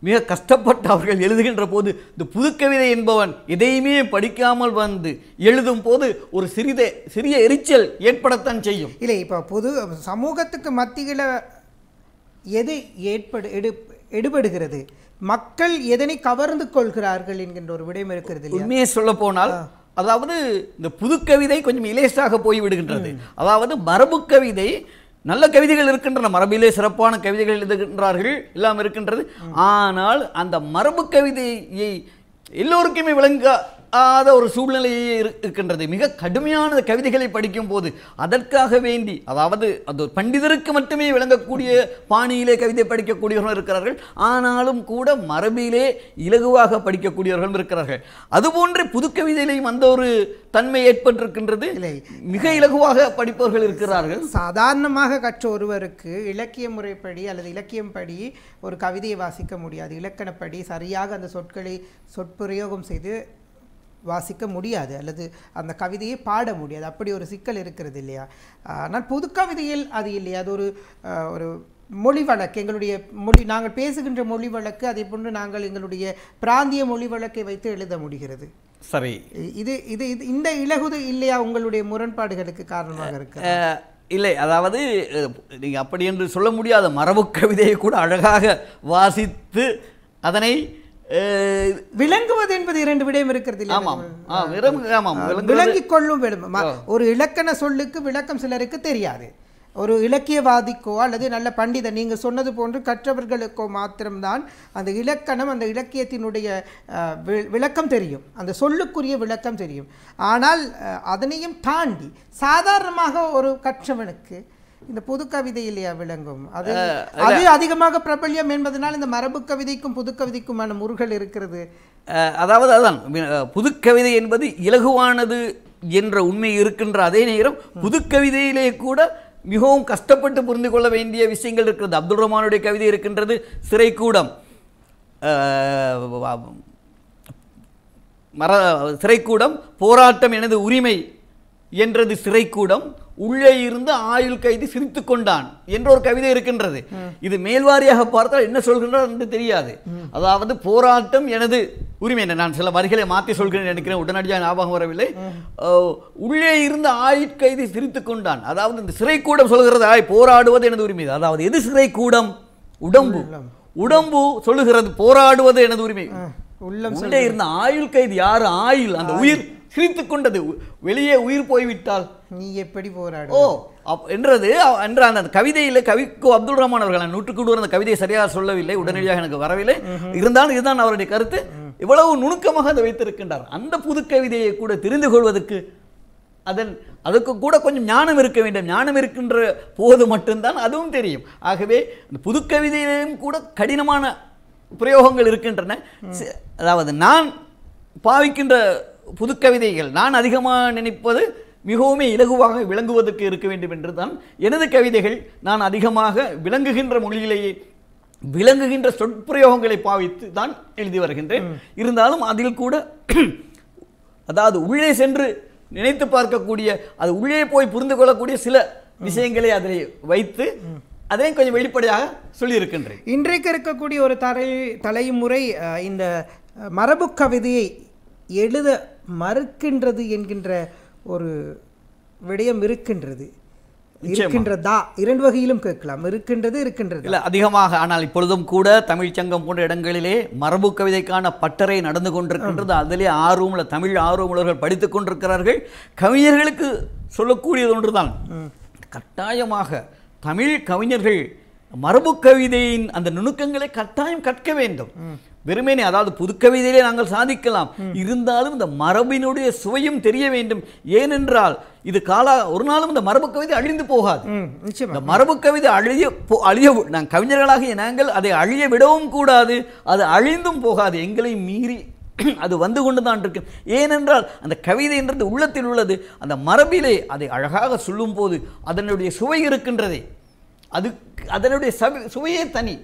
B: மிக கஷ்டப்பட்டு அவர்கள் எழுதுகின்ற போது இந்த புதுக்கவிதை என்பவன் எதையுமே படிக்காமல் வந்து எழுதும் போது ஒரு சிறித
A: சிறிய எரிச்சல் ஏற்படத்தான் செய்யும் இல்லை இப்போ பொது சமூகத்துக்கு மத்தியில் எது ஏற்படு எடு எடுபடுகிறது மக்கள் எதனை கவர்ந்து கொள்கிறார்கள் என்கின்ற ஒரு விடயம் இருக்கிறது உண்மையை சொல்ல போனால் அதாவது இந்த புதுக்கவிதை கொஞ்சம்
B: இலேசாக போய்விடுகின்றது அதாவது மரபு கவிதை நல்ல கவிதைகள் இருக்கின்றன மரபிலே சிறப்பான கவிதைகள் எழுதுகின்றார்கள் எல்லாம் இருக்கின்றது ஆனால் அந்த மரபு கவிதையை எல்லோருக்குமே விளங்க ஆத ஒரு சூழ்நிலையே இருக்கின்றது மிக கடுமையான கவிதைகளை படிக்கும் போது அதற்காக வேண்டி அதாவது அது பண்டிதருக்கு மட்டுமே விளங்கக்கூடிய பாணியிலே கவிதை படிக்கக்கூடியவர்களும் இருக்கிறார்கள் ஆனாலும் கூட மரபிலே இலகுவாக படிக்கக்கூடியவர்களும் இருக்கிறார்கள் அதுபோன்று புது கவிதையிலையும் அந்த ஒரு தன்மை ஏற்பட்டிருக்கின்றது இல்லை மிக இலகுவாக படிப்பவர்கள் இருக்கிறார்கள்
A: சாதாரணமாக கற்ற ஒருவருக்கு இலக்கிய முறைப்படி அல்லது இலக்கியம் படி ஒரு கவிதையை வாசிக்க முடியாது இலக்கணப்படி சரியாக அந்த சொற்களை சொற்பிரயோகம் செய்து வாசிக்க முடியாது அல்லது அந்த கவிதையை பாட முடியாது அப்படி ஒரு சிக்கல் இருக்கிறது இல்லையா ஆனால் பொது கவிதையில் அது இல்லையா அது ஒரு ஒரு மொழி வழக்கு எங்களுடைய மொழி நாங்கள் பேசுகின்ற மொழி வழக்கு அதே போன்று நாங்கள் எங்களுடைய பிராந்திய மொழி வழக்கை வைத்து எழுத முடிகிறது சரி இது இது இது இந்த இலகுது இல்லையா உங்களுடைய முரண்பாடுகளுக்கு காரணமாக இருக்கு
B: இல்லை அதாவது நீங்கள் அப்படி என்று சொல்ல முடியாத மரபு கவிதையை கூட அழகாக வாசித்து அதனை
A: விளங்குவது என்பது இரண்டு விடயம் இருக்கிறது விளங்கிக் கொள்ளும் ஒரு இலக்கண சொல்லுக்கு விளக்கம் சிலருக்கு தெரியாது ஒரு இலக்கியவாதிக்கோ அல்லது நல்ல பண்டிதன் நீங்கள் சொன்னது போன்று கற்றவர்களுக்கோ மாத்திரம்தான் அந்த இலக்கணம் அந்த இலக்கியத்தினுடைய விளக்கம் தெரியும் அந்த சொல்லுக்குரிய விளக்கம் தெரியும் ஆனால் அதனையும் தாண்டி சாதாரணமாக ஒரு கற்றவனுக்கு இந்த புது இல்லையா விளங்கும் அது அது அதிகமாக பிரபல்யம் என்பதனால் இந்த மரபு கவிதைக்கும் புது கவிதைக்குமான முருகல் இருக்கிறது
B: அதாவது அதுதான் புதுக்கவிதை என்பது இலகுவானது என்ற உண்மை இருக்கின்ற அதே நேரம் புதுக்கவிதையிலே கூட மிகவும் கஷ்டப்பட்டு புரிந்து கொள்ள வேண்டிய விஷயங்கள் இருக்கிறது அப்துல் ரஹ்மானுடைய கவிதை இருக்கின்றது சிறைக்கூடம் மர சிறைக்கூடம் போராட்டம் எனது உரிமை என்றது சிறைக்கூடம் உள்ளே இருந்து ஆயுள் கைதி சிரித்து கொண்டான் என்ற ஒரு கவிதை இருக்கின்றது இது மேல்வாரியாக பார்த்தால் என்ன சொல்கின்றார் என்று தெரியாது அதாவது போராட்டம் எனது உரிமை என்ன நான் சில வரிகளை மாற்றி சொல்கிறேன் நினைக்கிறேன் உடனடியாக ஞாபகம் வரவில்லை உள்ளே இருந்து ஆயுட்கைதி சிரித்து கொண்டான் அதாவது இந்த சிறைக்கூடம் சொல்கிறது ஆய் போராடுவது எனது உரிமை அதாவது எது சிறைக்கூடம் உடம்பு உடம்பு சொல்லுகிறது போராடுவது எனது உரிமை
A: உள்ளே இருந்த
B: ஆயுள் கைது யாரு ஆயுள் அந்த உயிர் சிரித்து கொண்டது வெளியே உயிர் போய்விட்டால்
A: நீ எப்படி போராடு ஓ
B: அப் என்றது என்ற அந்த கவிதையில் கவிக்கு அப்துல் ரஹ்மான் அவர்கள் நூற்றுக்கு நூறு அந்த கவிதையை சரியாக சொல்லவில்லை உடனடியாக எனக்கு வரவில்லை இருந்தாலும் இதுதான் அவருடைய கருத்து இவ்வளவு நுணுக்கமாக அதை வைத்திருக்கின்றார் அந்த புது கவிதையை கூட தெரிந்து கொள்வதற்கு அதன் அதுக்கு கூட கொஞ்சம் ஞானம் இருக்க வேண்டும் ஞானம் இருக்கின்ற போது மட்டும்தான் அதுவும் தெரியும் ஆகவே அந்த புதுக்கவிதையிலும் கூட கடினமான பிரயோகங்கள் இருக்கின்றன அதாவது நான் பாவிக்கின்ற புதுக்கவிதைகள் நான் அதிகமாக நினைப்பது மிகவும் இலகுவாக விளங்குவதற்கு இருக்க வேண்டும் என்று தான் எனது கவிதைகள் நான் அதிகமாக விளங்குகின்ற மொழியிலேயே விளங்குகின்ற சொற்பிரயோகங்களை பாவித்து தான் எழுதி வருகின்றேன் இருந்தாலும் அதில் கூட *clears throat* அதாவது உள்ளே சென்று நினைத்து பார்க்கக்கூடிய அது உள்ளே போய் புரிந்து கொள்ளக்கூடிய சில விஷயங்களை அதில் வைத்து அதையும் கொஞ்சம் வெளிப்படையாக சொல்லியிருக்கின்றேன்
A: இன்றைக்கு இருக்கக்கூடிய ஒரு தலை தலைமுறை இந்த மரபு கவிதையை எழுத மறுக்கின்றது என்கின்ற ஒரு விடயம் இருக்கின்றது இருக்கின்றதா இரண்டு வகையிலும் கேட்கலாம் இருக்கின்றது இருக்கின்றது
B: இல்லை அதிகமாக ஆனால் இப்பொழுதும் கூட தமிழ்ச்சங்கம் போன்ற இடங்களிலே மரபு கவிதைக்கான பட்டறை நடந்து கொண்டிருக்கின்றது அதிலே ஆர்வமுள்ள தமிழ் ஆர்வமுள்ளவர்கள் படித்துக் கொண்டிருக்கிறார்கள் கவிஞர்களுக்கு சொல்லக்கூடியது ஒன்றுதான் கட்டாயமாக தமிழ் கவிஞர்கள் மரபு கவிதையின் அந்த நுணுக்கங்களை கட்டாயம் கற்க வேண்டும் வெறுமேனே அதாவது புதுக்கவிதையிலே நாங்கள் சாதிக்கலாம் இருந்தாலும் இந்த மரபினுடைய சுவையும் தெரிய வேண்டும் ஏனென்றால் இது காலா ஒரு நாளும் இந்த மரபு கவிதை அழிந்து போகாது இந்த மரபு கவிதை அழிய அழிய நாங்கள் கவிஞர்களாகிய நாங்கள் அதை அழிய விடவும் கூடாது அது அழிந்தும் போகாது எங்களை மீறி *clears throat* அது வந்து கொண்டு தான் ஏனென்றால் அந்த கவிதை உள்ளத்தில் உள்ளது அந்த மரபிலே அதை அழகாக சொல்லும்போது அதனுடைய சுவை இருக்கின்றதே அது அதனுடைய சுவையே தனி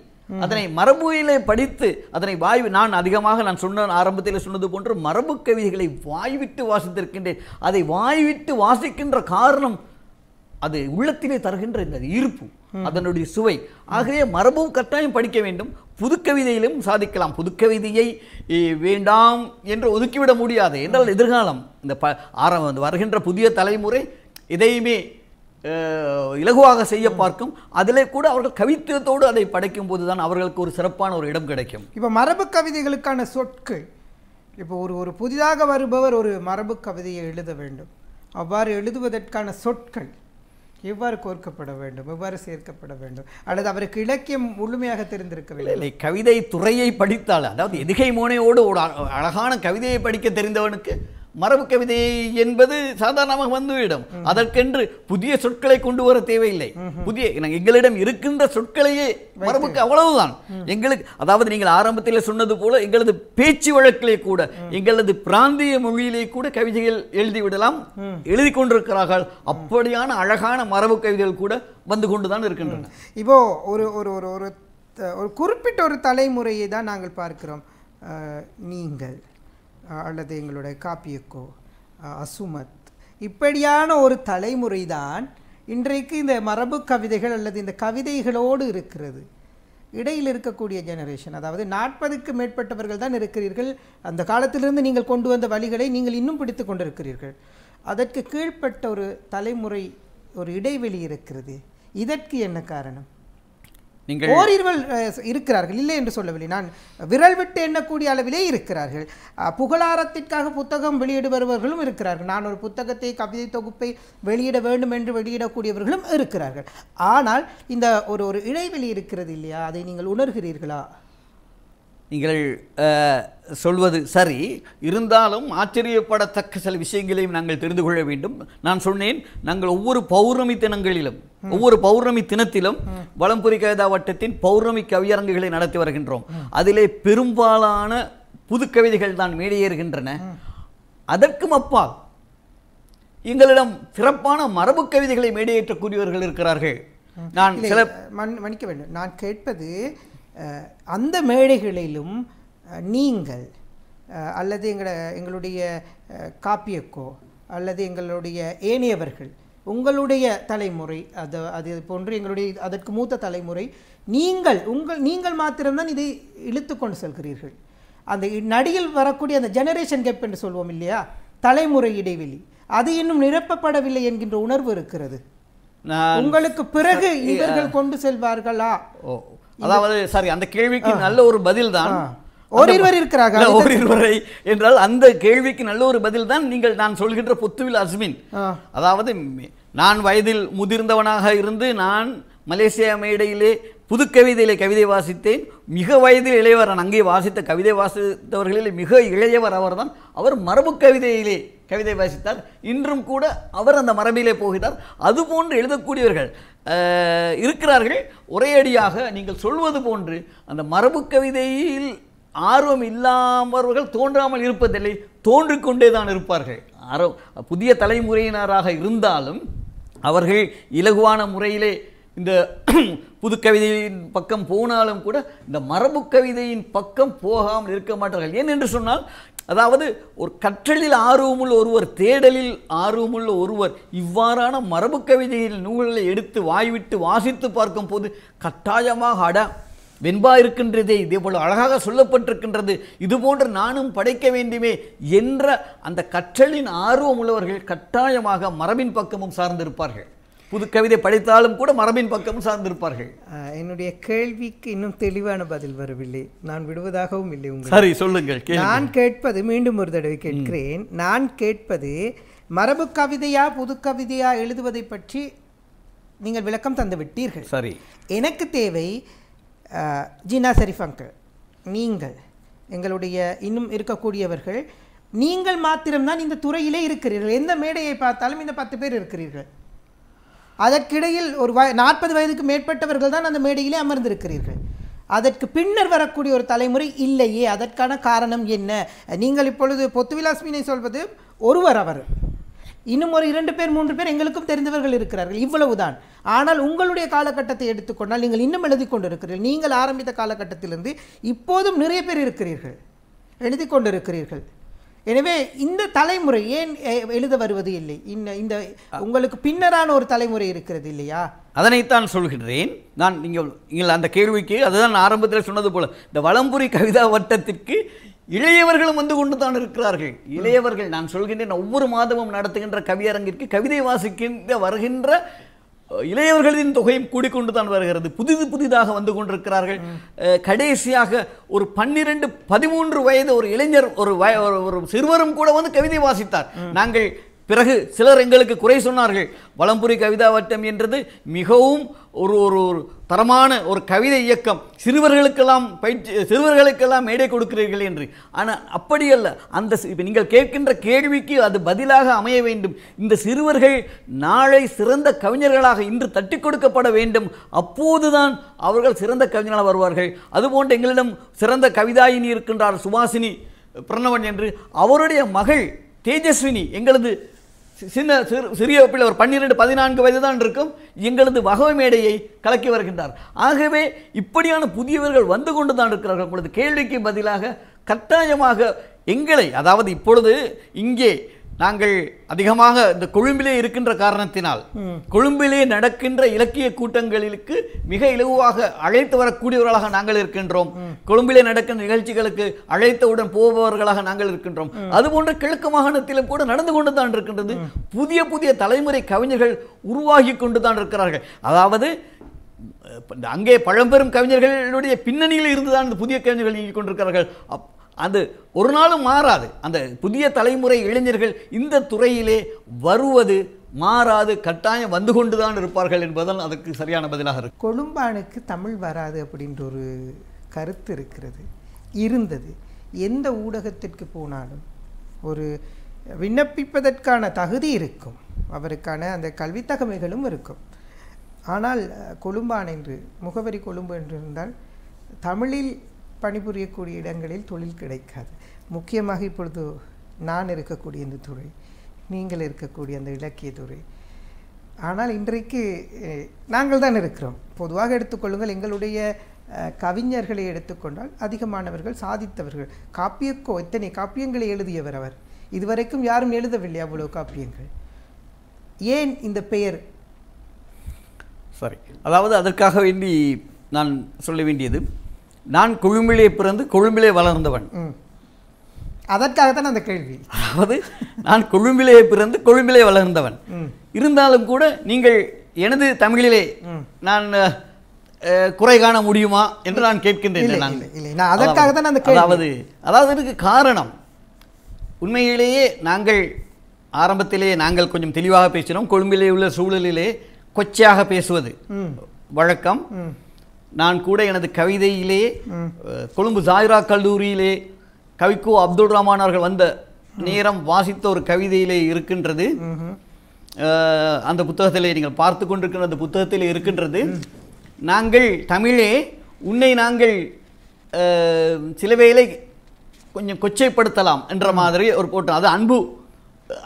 B: அதனை மரபுகளை படித்து அதனை வாய்வு நான் அதிகமாக நான் சொன்ன ஆரம்பத்தில் சொன்னது போன்று மரபு கவிதைகளை வாய்விட்டு வாசித்திருக்கின்றேன் அதை வாய்விட்டு வாசிக்கின்ற காரணம் அது உள்ளத்திலே தருகின்ற இந்த ஈர்ப்பு அதனுடைய சுவை ஆகவே மரபும் கட்டாயம் படிக்க வேண்டும் புதுக்கவிதையிலும் சாதிக்கலாம் புதுக்கவிதையை வேண்டாம் என்று ஒதுக்கிவிட முடியாது என்றால் எதிர்காலம் இந்த ப வருகின்ற புதிய தலைமுறை இதையுமே இலகுவாக செய்ய பார்க்கும் அதிலே கூட அவர்கள் கவித்துவத்தோடு அதை படைக்கும் போது தான் அவர்களுக்கு ஒரு சிறப்பான ஒரு இடம் கிடைக்கும்
A: இப்போ மரபு கவிதைகளுக்கான சொற்கு இப்போ ஒரு ஒரு புதிதாக வருபவர் ஒரு மரபு கவிதையை எழுத வேண்டும் அவ்வாறு எழுதுவதற்கான சொற்கள் எவ்வாறு கோர்க்கப்பட வேண்டும் எவ்வாறு சேர்க்கப்பட வேண்டும் அல்லது அவருக்கு இலக்கியம் முழுமையாக தெரிந்திருக்கவில்லை
B: இல்லை கவிதை துறையை படித்தால் அதாவது எதுகை மோனையோடு ஒரு அழகான கவிதையை படிக்க தெரிந்தவனுக்கு மரபு கவிதை என்பது சாதாரணமாக வந்துவிடும் அதற்கென்று புதிய சொற்களை கொண்டு வர தேவையில்லை புதிய எங்களிடம் இருக்கின்ற சொற்களையே மரபுக்கு அவ்வளவுதான் எங்களுக்கு அதாவது நீங்கள் ஆரம்பத்தில் சொன்னது போல எங்களது பேச்சு வழக்கிலே கூட எங்களது பிராந்திய மொழியிலே கூட கவிதைகள் எழுதிவிடலாம் எழுதி கொண்டிருக்கிறார்கள் அப்படியான அழகான மரபு கவிதைகள் கூட வந்து கொண்டுதான் இருக்கின்றன
A: இப்போ ஒரு ஒரு ஒரு ஒரு குறிப்பிட்ட ஒரு தலைமுறையை தான் நாங்கள் பார்க்கிறோம் நீங்கள் அல்லது எங்களுடைய காப்பியக்கோ அசுமத் இப்படியான ஒரு தலைமுறை தான் இன்றைக்கு இந்த மரபு கவிதைகள் அல்லது இந்த கவிதைகளோடு இருக்கிறது இடையில் இருக்கக்கூடிய ஜெனரேஷன் அதாவது நாற்பதுக்கு மேற்பட்டவர்கள் தான் இருக்கிறீர்கள் அந்த காலத்திலிருந்து நீங்கள் கொண்டு வந்த வழிகளை நீங்கள் இன்னும் பிடித்து கொண்டிருக்கிறீர்கள் அதற்கு கீழ்ப்பட்ட ஒரு தலைமுறை ஒரு இடைவெளி இருக்கிறது இதற்கு என்ன காரணம் நீங்கள் ஓரிர்கள் இருக்கிறார்கள் இல்லை என்று சொல்லவில்லை நான் விரல் விட்டு எண்ணக்கூடிய அளவிலே இருக்கிறார்கள் புகழாரத்திற்காக புத்தகம் வெளியிடு வருபவர்களும் இருக்கிறார்கள் நான் ஒரு புத்தகத்தை கவிதை தொகுப்பை வெளியிட வேண்டும் என்று வெளியிடக்கூடியவர்களும் இருக்கிறார்கள் ஆனால் இந்த ஒரு ஒரு இடைவெளி இருக்கிறது இல்லையா அதை நீங்கள் உணர்கிறீர்களா
B: நீங்கள் சொல்வது சரி இருந்தாலும் ஆச்சரியப்படத்தக்க சில விஷயங்களையும் நாங்கள் தெரிந்து கொள்ள வேண்டும் நான் சொன்னேன் நாங்கள் ஒவ்வொரு பௌர்ணமி தினங்களிலும் ஒவ்வொரு பௌர்ணமி தினத்திலும் வளம்புரி கவிதா வட்டத்தின் பௌர்ணமி கவியரங்குகளை நடத்தி வருகின்றோம் அதிலே பெரும்பாலான புது கவிதைகள் தான் மேடையேறுகின்றன அதற்கும் அப்பால் எங்களிடம் சிறப்பான மரபு கவிதைகளை மேடையேற்றக்கூடியவர்கள் இருக்கிறார்கள் நான் சில
A: மன்னிக்க வேண்டும் நான் கேட்பது அந்த மேடைகளிலும் நீங்கள் அல்லது எங்களை எங்களுடைய காப்பியக்கோ அல்லது எங்களுடைய ஏனையவர்கள் உங்களுடைய தலைமுறை அது அது போன்று எங்களுடைய அதற்கு மூத்த தலைமுறை நீங்கள் உங்கள் நீங்கள் மாத்திரம்தான் இதை இழுத்து கொண்டு செல்கிறீர்கள் அந்த நடியில் வரக்கூடிய அந்த ஜெனரேஷன் கேப் என்று சொல்வோம் இல்லையா தலைமுறை இடைவெளி அது இன்னும் நிரப்பப்படவில்லை என்கின்ற உணர்வு இருக்கிறது
B: உங்களுக்கு பிறகு இவர்கள்
A: கொண்டு செல்வார்களா
B: அதாவது சாரி அந்த கேள்விக்கு நல்ல ஒரு பதில் தான்
A: ஓரிருவர் இருக்கிறார்கள் ஓரிருவரை
B: என்றால் அந்த கேள்விக்கு நல்ல ஒரு பதில் தான் நீங்கள் நான் சொல்கின்ற புத்துவில் அஸ்மின் அதாவது நான் வயதில் முதிர்ந்தவனாக இருந்து நான் மலேசியா மேடையிலே புது கவிதையிலே கவிதை வாசித்தேன் மிக வயதில் இளையவர் அங்கே வாசித்த கவிதை வாசித்தவர்களில் மிக இளையவர் அவர்தான் அவர் மரபு கவிதையிலே கவிதை வாசித்தார் இன்றும் கூட அவர் அந்த மரபிலே போகிறார் அதுபோன்று எழுதக்கூடியவர்கள் இருக்கிறார்கள் ஒரேடியாக நீங்கள் சொல்வது போன்று அந்த மரபு கவிதையில் ஆர்வம் இல்லாமல் தோன்றாமல் இருப்பதில்லை கொண்டே தான் இருப்பார்கள் ஆரோ புதிய தலைமுறையினராக இருந்தாலும் அவர்கள் இலகுவான முறையிலே இந்த *clears throat* புதுக்கவிதையின் பக்கம் போனாலும் கூட இந்த மரபு கவிதையின் பக்கம் போகாமல் இருக்க மாட்டார்கள் ஏன் என்று சொன்னால் அதாவது ஒரு கற்றலில் ஆர்வமுள்ள ஒருவர் தேடலில் ஆர்வமுள்ள ஒருவர் இவ்வாறான மரபு கவிதையில் நூல்களை எடுத்து வாய்விட்டு வாசித்து பார்க்கும் போது கட்டாயமாக அட வெண்பா இருக்கின்றதே இதே போல் அழகாக சொல்லப்பட்டிருக்கின்றது இதுபோன்று நானும் படைக்க வேண்டுமே என்ற அந்த கற்றலின் ஆர்வம் உள்ளவர்கள் கட்டாயமாக மரபின்
A: பக்கமும் சார்ந்திருப்பார்கள் புது கவிதை படித்தாலும் கூட மரபின் பக்கம் சார்ந்திருப்பார்கள் என்னுடைய கேள்விக்கு இன்னும் தெளிவான பதில் வரவில்லை நான் விடுவதாகவும் இல்லை உங்கள் சரி சொல்லுங்கள் நான் கேட்பது மீண்டும் ஒரு தடவை கேட்கிறேன் நான் கேட்பது மரபு கவிதையா புது கவிதையா எழுதுவதை பற்றி நீங்கள் விளக்கம் தந்து விட்டீர்கள் சரி எனக்கு தேவை ஜீனா சரிஃபங்கல் நீங்கள் எங்களுடைய இன்னும் இருக்கக்கூடியவர்கள் நீங்கள் மாத்திரம்தான் இந்த துறையிலே இருக்கிறீர்கள் எந்த மேடையை பார்த்தாலும் இந்த பத்து பேர் இருக்கிறீர்கள் அதற்கிடையில் ஒரு வய நாற்பது வயதுக்கு மேற்பட்டவர்கள் தான் அந்த மேடையிலே அமர்ந்திருக்கிறீர்கள் அதற்கு பின்னர் வரக்கூடிய ஒரு தலைமுறை இல்லையே அதற்கான காரணம் என்ன நீங்கள் இப்பொழுது பொத்துவிலாஸ்மினை சொல்வது ஒருவர் அவர் இன்னும் ஒரு இரண்டு பேர் மூன்று பேர் எங்களுக்கும் தெரிந்தவர்கள் இருக்கிறார்கள் இவ்வளவுதான் ஆனால் உங்களுடைய காலகட்டத்தை எடுத்துக்கொண்டால் நீங்கள் இன்னும் எழுதி கொண்டிருக்கிறீர்கள் நீங்கள் ஆரம்பித்த காலகட்டத்திலிருந்து இப்போதும் நிறைய பேர் இருக்கிறீர்கள் எழுதி கொண்டிருக்கிறீர்கள் எனவே இந்த தலைமுறை ஏன் எழுத வருவது இல்லை இந்த உங்களுக்கு பின்னரான ஒரு தலைமுறை இருக்கிறது இல்லையா
B: அதனைத்தான் சொல்கின்றேன் நான் நீங்கள் நீங்கள் அந்த கேள்விக்கு அதுதான் ஆரம்பத்தில் சொன்னது போல இந்த வளம்புரி கவிதா வட்டத்திற்கு இளையவர்களும் வந்து கொண்டு தான் இருக்கிறார்கள் இளையவர்கள் நான் சொல்கின்றேன் ஒவ்வொரு மாதமும் நடத்துகின்ற கவியரங்கிற்கு கவிதை வாசிக்கின்ற வருகின்ற இளையவர்களின் தொகையும் கூடிக்கொண்டுதான் தான் வருகிறது புதிது புதிதாக வந்து கொண்டிருக்கிறார்கள் கடைசியாக ஒரு பன்னிரெண்டு பதிமூன்று வயது ஒரு இளைஞர் ஒரு வய ஒரு சிறுவரும் கூட வந்து கவிதை வாசித்தார் நாங்கள் பிறகு சிலர் எங்களுக்கு குறை சொன்னார்கள் வளம்புரி வட்டம் என்றது மிகவும் ஒரு ஒரு தரமான ஒரு கவிதை இயக்கம் சிறுவர்களுக்கெல்லாம் பயிற்சி சிறுவர்களுக்கெல்லாம் மேடை கொடுக்கிறீர்கள் என்று ஆனால் அப்படியல்ல அந்த இப்போ நீங்கள் கேட்கின்ற கேள்விக்கு அது பதிலாக அமைய வேண்டும் இந்த சிறுவர்கள் நாளை சிறந்த கவிஞர்களாக இன்று தட்டி கொடுக்கப்பட வேண்டும் அப்போதுதான் அவர்கள் சிறந்த கவிஞர்களாக வருவார்கள் அதுபோன்று எங்களிடம் சிறந்த கவிதாயினி இருக்கின்றார் சுபாசினி பிரணவன் என்று அவருடைய மகள் தேஜஸ்வினி எங்களது சின்ன சிறு சிறிய வகுப்பில் ஒரு பன்னிரெண்டு பதினான்கு வயது தான் இருக்கும் எங்களது வகவ மேடையை கலக்கி வருகின்றார் ஆகவே இப்படியான புதியவர்கள் வந்து கொண்டு தான் இருக்கிறார்கள் உங்களது கேள்விக்கு பதிலாக கட்டாயமாக எங்களை அதாவது இப்பொழுது இங்கே நாங்கள் அதிகமாக இந்த கொழும்பிலே இருக்கின்ற காரணத்தினால் கொழும்பிலே நடக்கின்ற இலக்கிய கூட்டங்களுக்கு மிக இலகுவாக அழைத்து வரக்கூடியவர்களாக நாங்கள் இருக்கின்றோம் கொழும்பிலே நடக்கின்ற நிகழ்ச்சிகளுக்கு அழைத்தவுடன் போபவர்களாக நாங்கள் இருக்கின்றோம் அதுபோன்ற கிழக்கு மாகாணத்திலும் கூட நடந்து கொண்டு தான் இருக்கின்றது புதிய புதிய தலைமுறை கவிஞர்கள் உருவாகி கொண்டு தான் இருக்கிறார்கள் அதாவது அங்கே பழம்பெரும் கவிஞர்களுடைய பின்னணியில் இருந்துதான் இந்த புதிய கவிஞர்கள் இயங்கிக் கொண்டிருக்கிறார்கள் அது ஒரு நாளும் மாறாது அந்த புதிய தலைமுறை இளைஞர்கள் இந்த துறையிலே வருவது மாறாது கட்டாயம் வந்து கொண்டு தான் இருப்பார்கள் என்பதால் அதுக்கு சரியான பதிலாக இருக்கும்
A: கொழும்பானுக்கு தமிழ் வராது அப்படின்ற ஒரு கருத்து இருக்கிறது இருந்தது எந்த ஊடகத்திற்கு போனாலும் ஒரு விண்ணப்பிப்பதற்கான தகுதி இருக்கும் அவருக்கான அந்த கல்வித்தகமைகளும் இருக்கும் ஆனால் கொழும்பான் என்று முகவரி கொழும்பு என்று இருந்தால் தமிழில் பணிபுரியக்கூடிய இடங்களில் தொழில் கிடைக்காது முக்கியமாக இப்பொழுது நான் இருக்கக்கூடிய இந்த துறை நீங்கள் இருக்கக்கூடிய அந்த இலக்கிய துறை ஆனால் இன்றைக்கு நாங்கள் தான் இருக்கிறோம் பொதுவாக எடுத்துக்கொள்ளுங்கள் எங்களுடைய கவிஞர்களை எடுத்துக்கொண்டால் அதிகமானவர்கள் சாதித்தவர்கள் காப்பியக்கோ எத்தனை காப்பியங்களை எழுதியவர் அவர் இதுவரைக்கும் யாரும் எழுதவில்லை அவ்வளோ காப்பியங்கள் ஏன் இந்த பெயர்
B: சரி அதாவது அதற்காக வேண்டி நான் சொல்ல வேண்டியது நான் கொழும்பிலே பிறந்து கொழும்பிலே வளர்ந்தவன்
A: அதற்காகத்தான் அந்த கேள்வி அதாவது
B: நான் கொழும்பிலே பிறந்து கொழும்பிலே வளர்ந்தவன் இருந்தாலும் கூட நீங்கள் எனது தமிழிலே நான் குறை காண முடியுமா என்று நான் கேட்கின்றேன்
A: நான் அந்த அதாவது
B: அதாவது இதுக்கு காரணம் உண்மையிலேயே நாங்கள் ஆரம்பத்திலே நாங்கள் கொஞ்சம் தெளிவாக பேசினோம் கொழும்பிலே உள்ள சூழலிலே கொச்சையாக பேசுவது வழக்கம் நான் கூட எனது கவிதையிலே கொழும்பு ஜாயிரா கல்லூரியிலே கவிக்கோ அப்துல் ரஹ்மான் அவர்கள் வந்த நேரம் வாசித்த ஒரு கவிதையிலே இருக்கின்றது அந்த புத்தகத்திலே நீங்கள் பார்த்து கொண்டிருக்கிற அந்த புத்தகத்தில் இருக்கின்றது நாங்கள் தமிழே உன்னை நாங்கள் சில வேலை கொஞ்சம் கொச்சைப்படுத்தலாம் என்ற மாதிரி ஒரு போட்டோம் அது அன்பு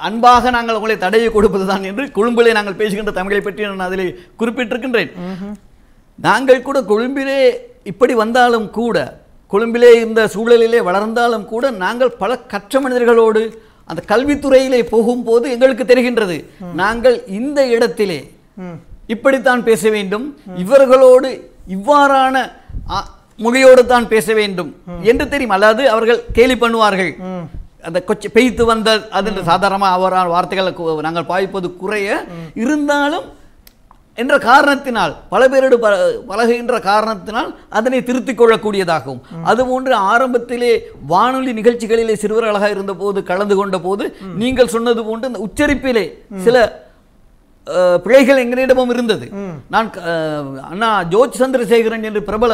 B: அன்பாக நாங்கள் உங்களை தடையை கொடுப்பதுதான் என்று கொழும்பிலே நாங்கள் பேசுகின்ற தமிழை பற்றி நான் அதில் குறிப்பிட்டிருக்கின்றேன் நாங்கள் கூட கொழும்பிலே இப்படி வந்தாலும் கூட கொழும்பிலே இந்த சூழலிலே வளர்ந்தாலும் கூட நாங்கள் பல கற்ற மனிதர்களோடு அந்த கல்வித்துறையிலே போகும்போது எங்களுக்கு தெரிகின்றது நாங்கள் இந்த இடத்திலே இப்படித்தான் பேச வேண்டும் இவர்களோடு இவ்வாறான மொழியோடு தான் பேச வேண்டும் என்று தெரியும் அல்லாது அவர்கள் கேலி பண்ணுவார்கள் அந்த கொச்சை பெய்த்து வந்த அது சாதாரணமாக அவரால் வார்த்தைகளை நாங்கள் பாய்ப்பது குறைய இருந்தாலும் என்ற காரணத்தினால் பல பேரோடு பழகுகின்ற காரணத்தினால் அதனை திருத்திக் கொள்ளக்கூடியதாகவும் அதுபோன்று ஆரம்பத்திலே வானொலி நிகழ்ச்சிகளிலே சிறுவர்களாக இருந்தபோது கலந்து கொண்ட போது நீங்கள் சொன்னது போன்று இந்த உச்சரிப்பிலே சில பிழைகள் எங்களிடமும் இருந்தது நான் அண்ணா ஜோஜ் சந்திரசேகரன் என்று பிரபல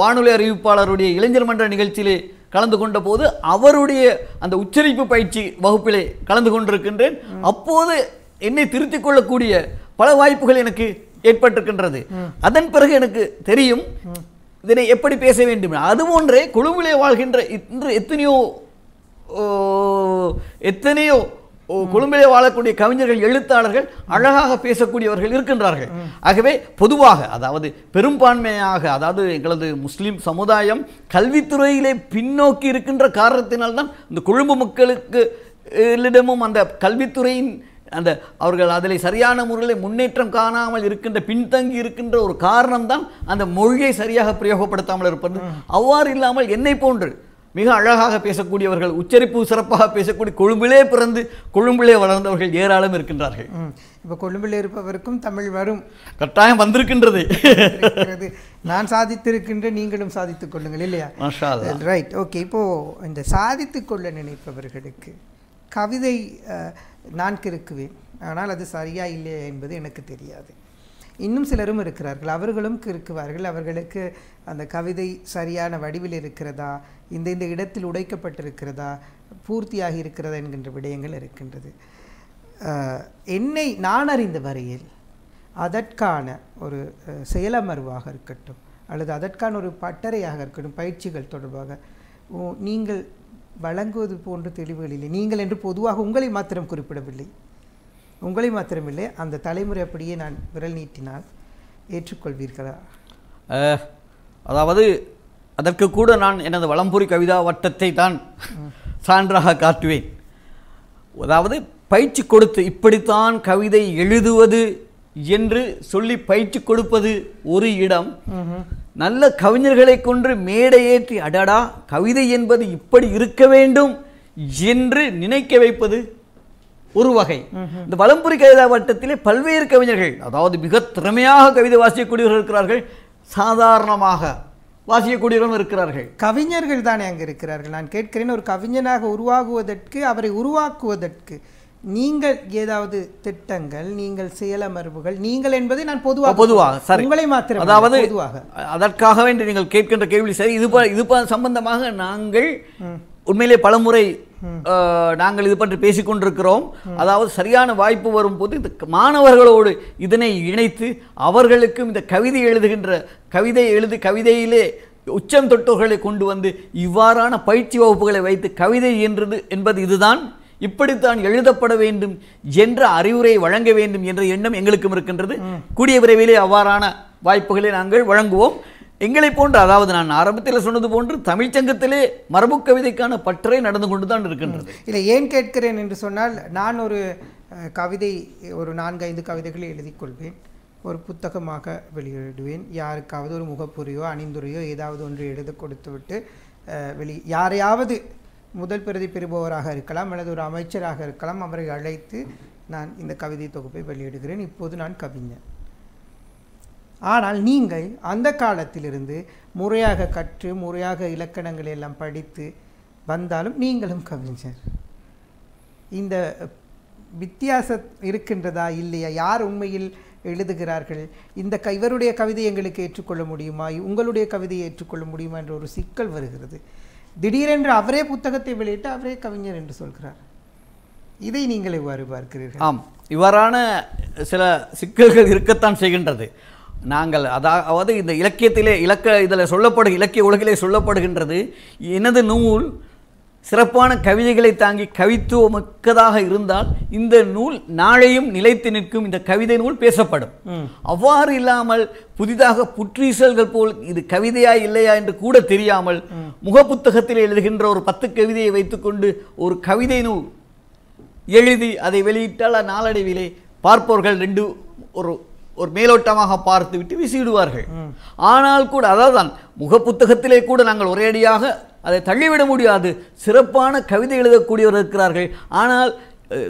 B: வானொலி அறிவிப்பாளருடைய இளைஞர் மன்ற நிகழ்ச்சியிலே கலந்து கொண்ட போது அவருடைய அந்த உச்சரிப்பு பயிற்சி வகுப்பிலே கலந்து கொண்டிருக்கின்றேன் அப்போது என்னை திருத்திக் கொள்ளக்கூடிய பல வாய்ப்புகள் எனக்கு ஏற்பட்டிருக்கின்றது அதன் பிறகு எனக்கு தெரியும் இதனை எப்படி பேச வேண்டும் அது போன்றே கொழும்பிலே வாழ்கின்ற இன்று எத்தனையோ எத்தனையோ கொழும்பிலே வாழக்கூடிய கவிஞர்கள் எழுத்தாளர்கள் அழகாக பேசக்கூடியவர்கள் இருக்கின்றார்கள் ஆகவே பொதுவாக அதாவது பெரும்பான்மையாக அதாவது எங்களது முஸ்லீம் சமுதாயம் கல்வித்துறையிலே பின்னோக்கி இருக்கின்ற காரணத்தினால்தான் இந்த கொழும்பு மக்களுக்கு அந்த கல்வித்துறையின் அந்த அவர்கள் அதில் சரியான முறையில் முன்னேற்றம் காணாமல் இருக்கின்ற பின்தங்கி இருக்கின்ற ஒரு காரணம்தான் அந்த மொழியை சரியாக பிரயோகப்படுத்தாமல் இருப்பது அவ்வாறு இல்லாமல் என்னை போன்று மிக அழகாக பேசக்கூடியவர்கள் உச்சரிப்பு சிறப்பாக பேசக்கூடிய கொழும்பிலே பிறந்து கொழும்பிலே வளர்ந்தவர்கள் ஏராளம் இருக்கின்றார்கள்
A: இப்போ கொழும்பில் இருப்பவருக்கும் தமிழ் வரும் கட்டாயம் வந்திருக்கின்றது நான் சாதித்திருக்கின்ற நீங்களும் சாதித்துக் கொள்ளுங்கள் இல்லையா ரைட் ஓகே இப்போது இந்த சாதித்துக் கொள்ள நினைப்பவர்களுக்கு கவிதை நான் கிறுக்குவேன் ஆனால் அது சரியா இல்லையா என்பது எனக்கு தெரியாது இன்னும் சிலரும் இருக்கிறார்கள் அவர்களும் கிறுக்குவார்கள் அவர்களுக்கு அந்த கவிதை சரியான வடிவில் இருக்கிறதா இந்த இந்த இடத்தில் உடைக்கப்பட்டிருக்கிறதா பூர்த்தியாகி இருக்கிறதா என்கின்ற விடயங்கள் இருக்கின்றது என்னை நான் அறிந்த வரையில் அதற்கான ஒரு செயலமர்வாக இருக்கட்டும் அல்லது அதற்கான ஒரு பட்டறையாக இருக்கட்டும் பயிற்சிகள் தொடர்பாக நீங்கள் வழங்குவது போன்ற தெளிவுகள் இல்லை நீங்கள் என்று பொதுவாக உங்களை மாத்திரம் குறிப்பிடவில்லை உங்களை மாத்திரமில்லை அந்த தலைமுறை அப்படியே நான் விரல் நீட்டினால் ஏற்றுக்கொள்வீர்களா
B: அதாவது அதற்கு கூட நான் எனது வளம்புரி கவிதா வட்டத்தை தான் சான்றாக காட்டுவேன் அதாவது பயிற்சி கொடுத்து இப்படித்தான் கவிதை எழுதுவது என்று சொல்லி பயிற்சி கொடுப்பது ஒரு இடம் நல்ல கவிஞர்களை கொன்று மேடையேற்றி அடடா கவிதை என்பது இப்படி இருக்க வேண்டும் என்று நினைக்க வைப்பது ஒரு வகை இந்த வலம்புரி கவிதா வட்டத்திலே பல்வேறு கவிஞர்கள் அதாவது மிக திறமையாக கவிதை வாசிக்கக்கூடியவர்கள் இருக்கிறார்கள் சாதாரணமாக
A: வாசிக்கக்கூடியவர்களும் இருக்கிறார்கள் கவிஞர்கள் தானே அங்கே இருக்கிறார்கள் நான் கேட்கிறேன் ஒரு கவிஞனாக உருவாகுவதற்கு அவரை உருவாக்குவதற்கு நீங்கள் ஏதாவது திட்டங்கள் நீங்கள் செயலமர்வுகள் நீங்கள் என்பதை நான் பொதுவாக பொதுவாக சார் உங்களை மாத்திரம் அதாவது பொதுவாக
B: அதற்காக வேண்டி நீங்கள் கேட்கின்ற கேள்வி சரி இது இது சம்பந்தமாக நாங்கள் உண்மையிலே பலமுறை நாங்கள் இது பற்றி பேசிக்கொண்டிருக்கிறோம் அதாவது சரியான வாய்ப்பு வரும்போது இந்த மாணவர்களோடு இதனை இணைத்து அவர்களுக்கும் இந்த கவிதை எழுதுகின்ற கவிதை எழுதி கவிதையிலே உச்சம் தொட்டோர்களை கொண்டு வந்து இவ்வாறான பயிற்சி வகுப்புகளை வைத்து கவிதை என்றது என்பது இதுதான் இப்படித்தான் எழுதப்பட வேண்டும் என்ற அறிவுரை வழங்க வேண்டும் என்ற எண்ணம் எங்களுக்கும் இருக்கின்றது கூடிய விரைவிலே அவ்வாறான வாய்ப்புகளை நாங்கள் வழங்குவோம் எங்களை போன்று அதாவது நான் ஆரம்பத்தில் சொன்னது போன்று தமிழ்ச்சங்கத்திலே மரபு கவிதைக்கான பற்றே நடந்து
A: கொண்டு தான் இருக்கின்றது இதை ஏன் கேட்கிறேன் என்று சொன்னால் நான் ஒரு கவிதை ஒரு நான்கு ஐந்து கவிதைகளை எழுதி கொள்வேன் ஒரு புத்தகமாக வெளியிடுவேன் யாருக்காவது ஒரு முகப்புரியோ அணிந்துரையோ ஏதாவது ஒன்று எழுத கொடுத்து விட்டு வெளி யாரையாவது முதல் பிரதி பெறுபவராக இருக்கலாம் அல்லது ஒரு அமைச்சராக இருக்கலாம் அவரை அழைத்து நான் இந்த கவிதை தொகுப்பை வெளியிடுகிறேன் இப்போது நான் கவிஞன் ஆனால் நீங்கள் அந்த காலத்திலிருந்து முறையாக கற்று முறையாக இலக்கணங்களை எல்லாம் படித்து வந்தாலும் நீங்களும் கவிஞர் இந்த வித்தியாசம் இருக்கின்றதா இல்லையா யார் உண்மையில் எழுதுகிறார்கள் இந்த கைவருடைய இவருடைய கவிதை எங்களுக்கு ஏற்றுக்கொள்ள முடியுமா உங்களுடைய கவிதையை ஏற்றுக்கொள்ள முடியுமா என்ற ஒரு சிக்கல் வருகிறது திடீரென்று அவரே புத்தகத்தை வெளியிட்டு அவரே கவிஞர் என்று சொல்கிறார் இதை நீங்கள் இவ்வாறு பார்க்கிறீர்கள் ஆம்
B: இவ்வாறான சில சிக்கல்கள் இருக்கத்தான் செய்கின்றது நாங்கள் அதாவது இந்த இலக்கியத்திலே இலக்க இதில் சொல்லப்படு இலக்கிய உலகிலே சொல்லப்படுகின்றது எனது நூல் சிறப்பான கவிதைகளை தாங்கி கவித்துவமிக்கதாக இருந்தால் இந்த நூல் நாளையும் நிலைத்து நிற்கும் இந்த கவிதை நூல் பேசப்படும் அவ்வாறு இல்லாமல் புதிதாக புற்றீசல்கள் போல் இது கவிதையா இல்லையா என்று கூட தெரியாமல் முகப்புத்தகத்தில் எழுதுகின்ற ஒரு பத்து கவிதையை வைத்துக்கொண்டு ஒரு கவிதை நூல் எழுதி அதை வெளியிட்டால் நாளடைவிலே பார்ப்பவர்கள் ரெண்டு ஒரு ஒரு மேலோட்டமாக பார்த்து விட்டு வீசிவிடுவார்கள் ஆனால் கூட அதாவது தான் முகப்புத்தகத்திலே கூட நாங்கள் ஒரேடியாக அதை தள்ளிவிட முடியாது சிறப்பான கவிதை எழுதக்கூடியவர் இருக்கிறார்கள் ஆனால்